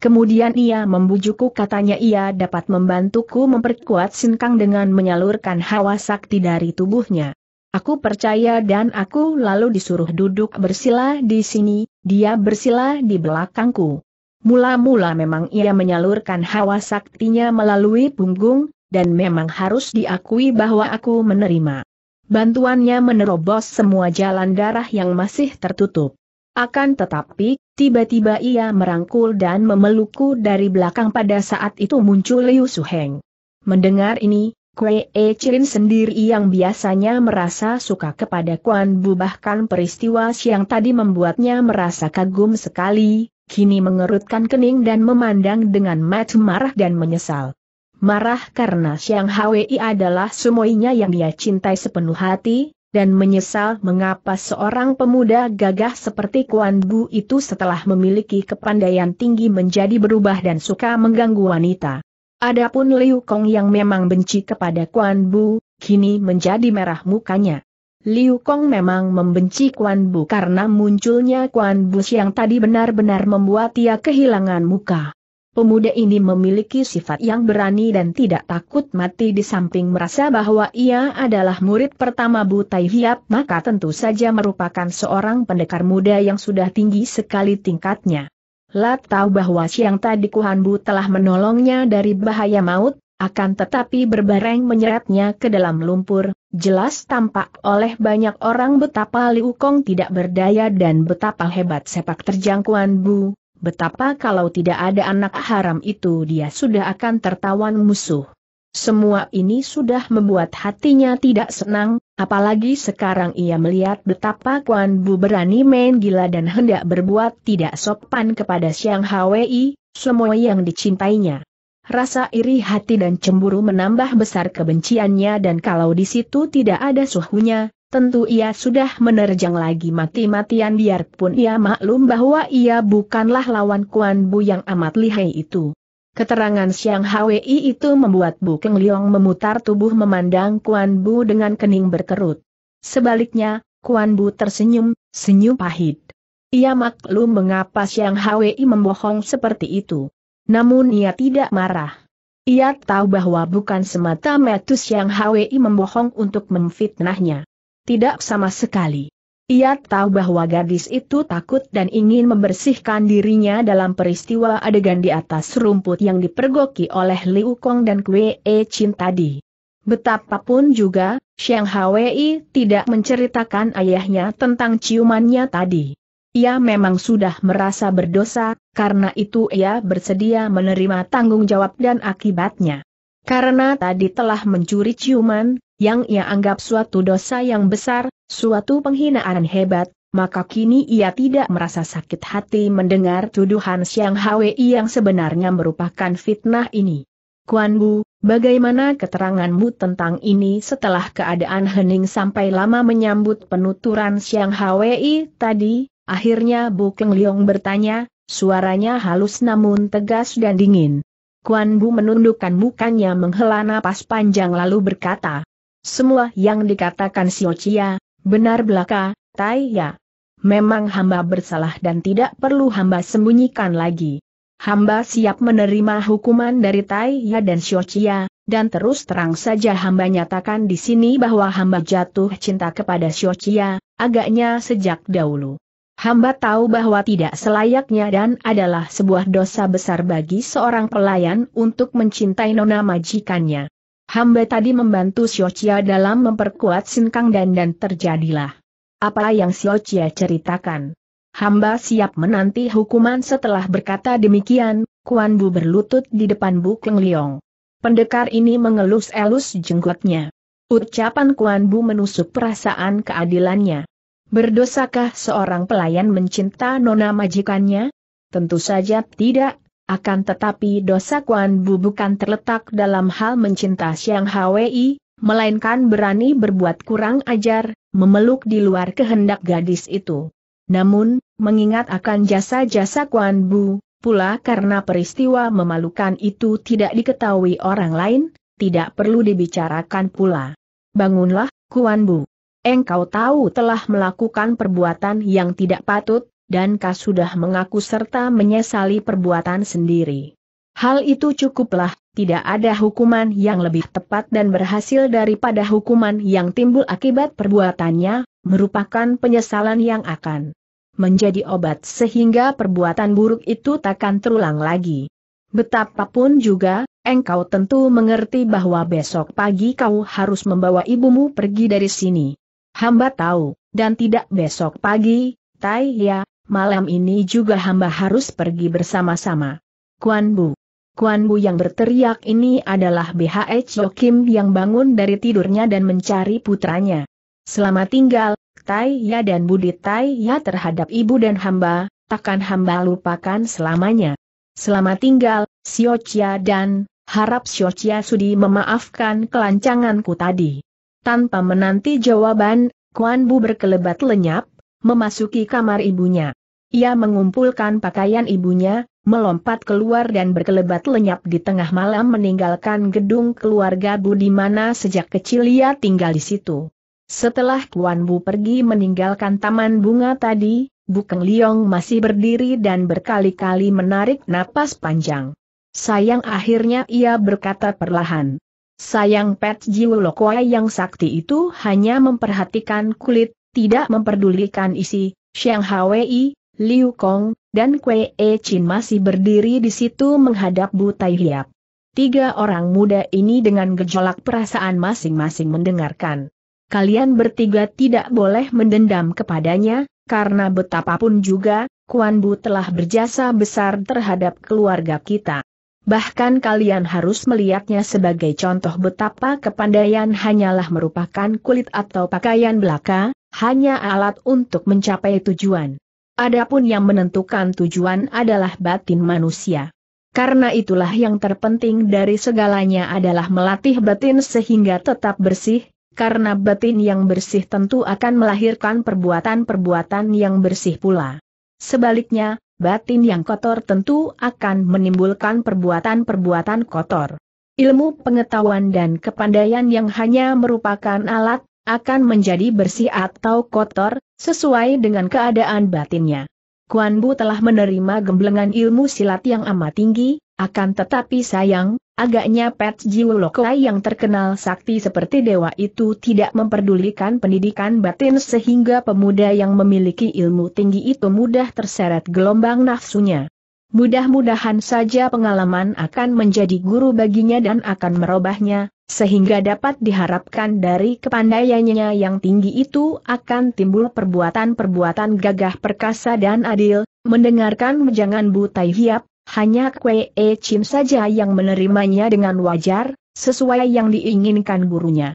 Kemudian ia membujukku katanya ia dapat membantuku memperkuat sinkang dengan menyalurkan hawa sakti dari tubuhnya. Aku percaya dan aku lalu disuruh duduk bersila di sini, dia bersila di belakangku. Mula-mula memang ia menyalurkan hawa saktinya melalui punggung, dan memang harus diakui bahwa aku menerima. Bantuannya menerobos semua jalan darah yang masih tertutup. Akan tetapi, tiba-tiba ia merangkul dan memelukku dari belakang pada saat itu muncul Liu Suheng. Mendengar ini, Kue E Chin sendiri yang biasanya merasa suka kepada Kuan Bu bahkan peristiwa siang tadi membuatnya merasa kagum sekali, kini mengerutkan kening dan memandang dengan mata marah dan menyesal. Marah karena Siang Hwi adalah semuanya yang dia cintai sepenuh hati, dan menyesal mengapa seorang pemuda gagah seperti Kuan Bu itu setelah memiliki kepandaian tinggi menjadi berubah dan suka mengganggu wanita. Adapun Liu Kong yang memang benci kepada Kuan Bu, kini menjadi merah mukanya. Liu Kong memang membenci Kuan Bu karena munculnya Kuan Bu yang tadi benar-benar membuat ia kehilangan muka. Pemuda ini memiliki sifat yang berani dan tidak takut mati di samping merasa bahwa ia adalah murid pertama Tai Hiap maka tentu saja merupakan seorang pendekar muda yang sudah tinggi sekali tingkatnya. Lat tahu bahwa siang tadi Kuhanbu telah menolongnya dari bahaya maut, akan tetapi berbareng menyeretnya ke dalam lumpur, jelas tampak oleh banyak orang betapa Liu Kong tidak berdaya dan betapa hebat sepak terjang Kuhanbu, betapa kalau tidak ada anak haram itu dia sudah akan tertawan musuh. Semua ini sudah membuat hatinya tidak senang, apalagi sekarang ia melihat betapa Kuan Bu berani main gila dan hendak berbuat tidak sopan kepada Siang Hwi, semua yang dicintainya. Rasa iri hati dan cemburu menambah besar kebenciannya dan kalau di situ tidak ada suhunya, tentu ia sudah menerjang lagi mati-matian biarpun ia maklum bahwa ia bukanlah lawan Kuan Bu yang amat lihai itu. Keterangan Siang Hwi itu membuat Bu Keng Leong memutar tubuh memandang Kuan Bu dengan kening berkerut. Sebaliknya, Kuan Bu tersenyum, senyum pahit. Ia maklum mengapa Siang Hwi membohong seperti itu. Namun ia tidak marah. Ia tahu bahwa bukan semata metus Siang Hwi membohong untuk memfitnahnya. Tidak sama sekali. Ia tahu bahwa gadis itu takut dan ingin membersihkan dirinya dalam peristiwa adegan di atas rumput yang dipergoki oleh Liu Kong dan Kwe E Chin tadi. Betapapun juga, Xiang Hwei tidak menceritakan ayahnya tentang ciumannya tadi. Ia memang sudah merasa berdosa, karena itu ia bersedia menerima tanggung jawab dan akibatnya. Karena tadi telah mencuri ciuman, yang ia anggap suatu dosa yang besar, suatu penghinaan hebat, maka kini ia tidak merasa sakit hati mendengar tuduhan Siang Hwi yang sebenarnya merupakan fitnah ini. Kuan Bu, bagaimana keteranganmu tentang ini setelah keadaan hening sampai lama menyambut penuturan Siang Hwi tadi? Akhirnya Bu Keng Leong bertanya, suaranya halus namun tegas dan dingin. Kuan Bu menundukkan mukanya menghela napas panjang lalu berkata, semua yang dikatakan Siocia, benar belaka, Taiya. Memang hamba bersalah dan tidak perlu hamba sembunyikan lagi. Hamba siap menerima hukuman dari Taiya dan Siocia, dan terus terang saja hamba nyatakan di sini bahwa hamba jatuh cinta kepada Siocia, agaknya sejak dahulu. Hamba tahu bahwa tidak selayaknya dan adalah sebuah dosa besar bagi seorang pelayan untuk mencintai nona majikannya. Hamba tadi membantu Xiochia dalam memperkuat Sinkang dan dan terjadilah. Apa yang Xiochia ceritakan? Hamba siap menanti hukuman setelah berkata demikian, Kuan Bu berlutut di depan Bu Keng Liong. Pendekar ini mengelus-elus jenggotnya. Ucapan Kuan Bu menusuk perasaan keadilannya. Berdosakah seorang pelayan mencinta nona majikannya? Tentu saja tidak, akan tetapi dosa Kuan Bu bukan terletak dalam hal mencinta siang Hwi, melainkan berani berbuat kurang ajar, memeluk di luar kehendak gadis itu. Namun, mengingat akan jasa-jasa Kuan Bu, pula karena peristiwa memalukan itu tidak diketahui orang lain, tidak perlu dibicarakan pula. Bangunlah, Kuan Bu. Engkau tahu telah melakukan perbuatan yang tidak patut, dan kau sudah mengaku serta menyesali perbuatan sendiri. Hal itu cukuplah, tidak ada hukuman yang lebih tepat dan berhasil daripada hukuman yang timbul akibat perbuatannya, merupakan penyesalan yang akan menjadi obat sehingga perbuatan buruk itu takkan terulang lagi. Betapapun juga, engkau tentu mengerti bahwa besok pagi kau harus membawa ibumu pergi dari sini. Hamba tahu, dan tidak besok pagi, Tai Ya, malam ini juga hamba harus pergi bersama-sama. Kuan Bu. Kuan Bu yang berteriak ini adalah BHH Kim yang bangun dari tidurnya dan mencari putranya. Selamat tinggal, Tai Ya dan Budi Tai Ya terhadap ibu dan hamba, takkan hamba lupakan selamanya. Selamat tinggal, Siocia dan harap Siocia sudi memaafkan kelancanganku tadi. Tanpa menanti jawaban, Kuan Bu berkelebat lenyap, memasuki kamar ibunya. Ia mengumpulkan pakaian ibunya, melompat keluar dan berkelebat lenyap di tengah malam meninggalkan gedung keluarga Bu di mana sejak kecil ia tinggal di situ. Setelah Kuan Bu pergi meninggalkan taman bunga tadi, Bukeng Liong masih berdiri dan berkali-kali menarik napas panjang. Sayang akhirnya ia berkata perlahan. Sayang Pet Jiu Lokwai yang sakti itu hanya memperhatikan kulit, tidak memperdulikan isi, Xiang Hwei, Liu Kong, dan Kwe E Chin masih berdiri di situ menghadap Butai Hiap. Tiga orang muda ini dengan gejolak perasaan masing-masing mendengarkan. Kalian bertiga tidak boleh mendendam kepadanya, karena betapapun juga, Kuan Bu telah berjasa besar terhadap keluarga kita. Bahkan kalian harus melihatnya sebagai contoh betapa kepandaian hanyalah merupakan kulit atau pakaian belaka, hanya alat untuk mencapai tujuan. Adapun yang menentukan tujuan adalah batin manusia. Karena itulah yang terpenting dari segalanya adalah melatih batin sehingga tetap bersih, karena batin yang bersih tentu akan melahirkan perbuatan-perbuatan yang bersih pula. Sebaliknya, batin yang kotor tentu akan menimbulkan perbuatan-perbuatan kotor. Ilmu pengetahuan dan kepandaian yang hanya merupakan alat akan menjadi bersih atau kotor, sesuai dengan keadaan batinnya. Kuan Bu telah menerima gemblengan ilmu silat yang amat tinggi, akan tetapi sayang, agaknya Pet Lokai yang terkenal sakti seperti dewa itu tidak memperdulikan pendidikan batin sehingga pemuda yang memiliki ilmu tinggi itu mudah terseret gelombang nafsunya. Mudah-mudahan saja pengalaman akan menjadi guru baginya dan akan merubahnya, sehingga dapat diharapkan dari kepandaiannya yang tinggi itu akan timbul perbuatan-perbuatan gagah perkasa dan adil, mendengarkan wejangan butai hiap, hanya kwee E Chin saja yang menerimanya dengan wajar, sesuai yang diinginkan gurunya.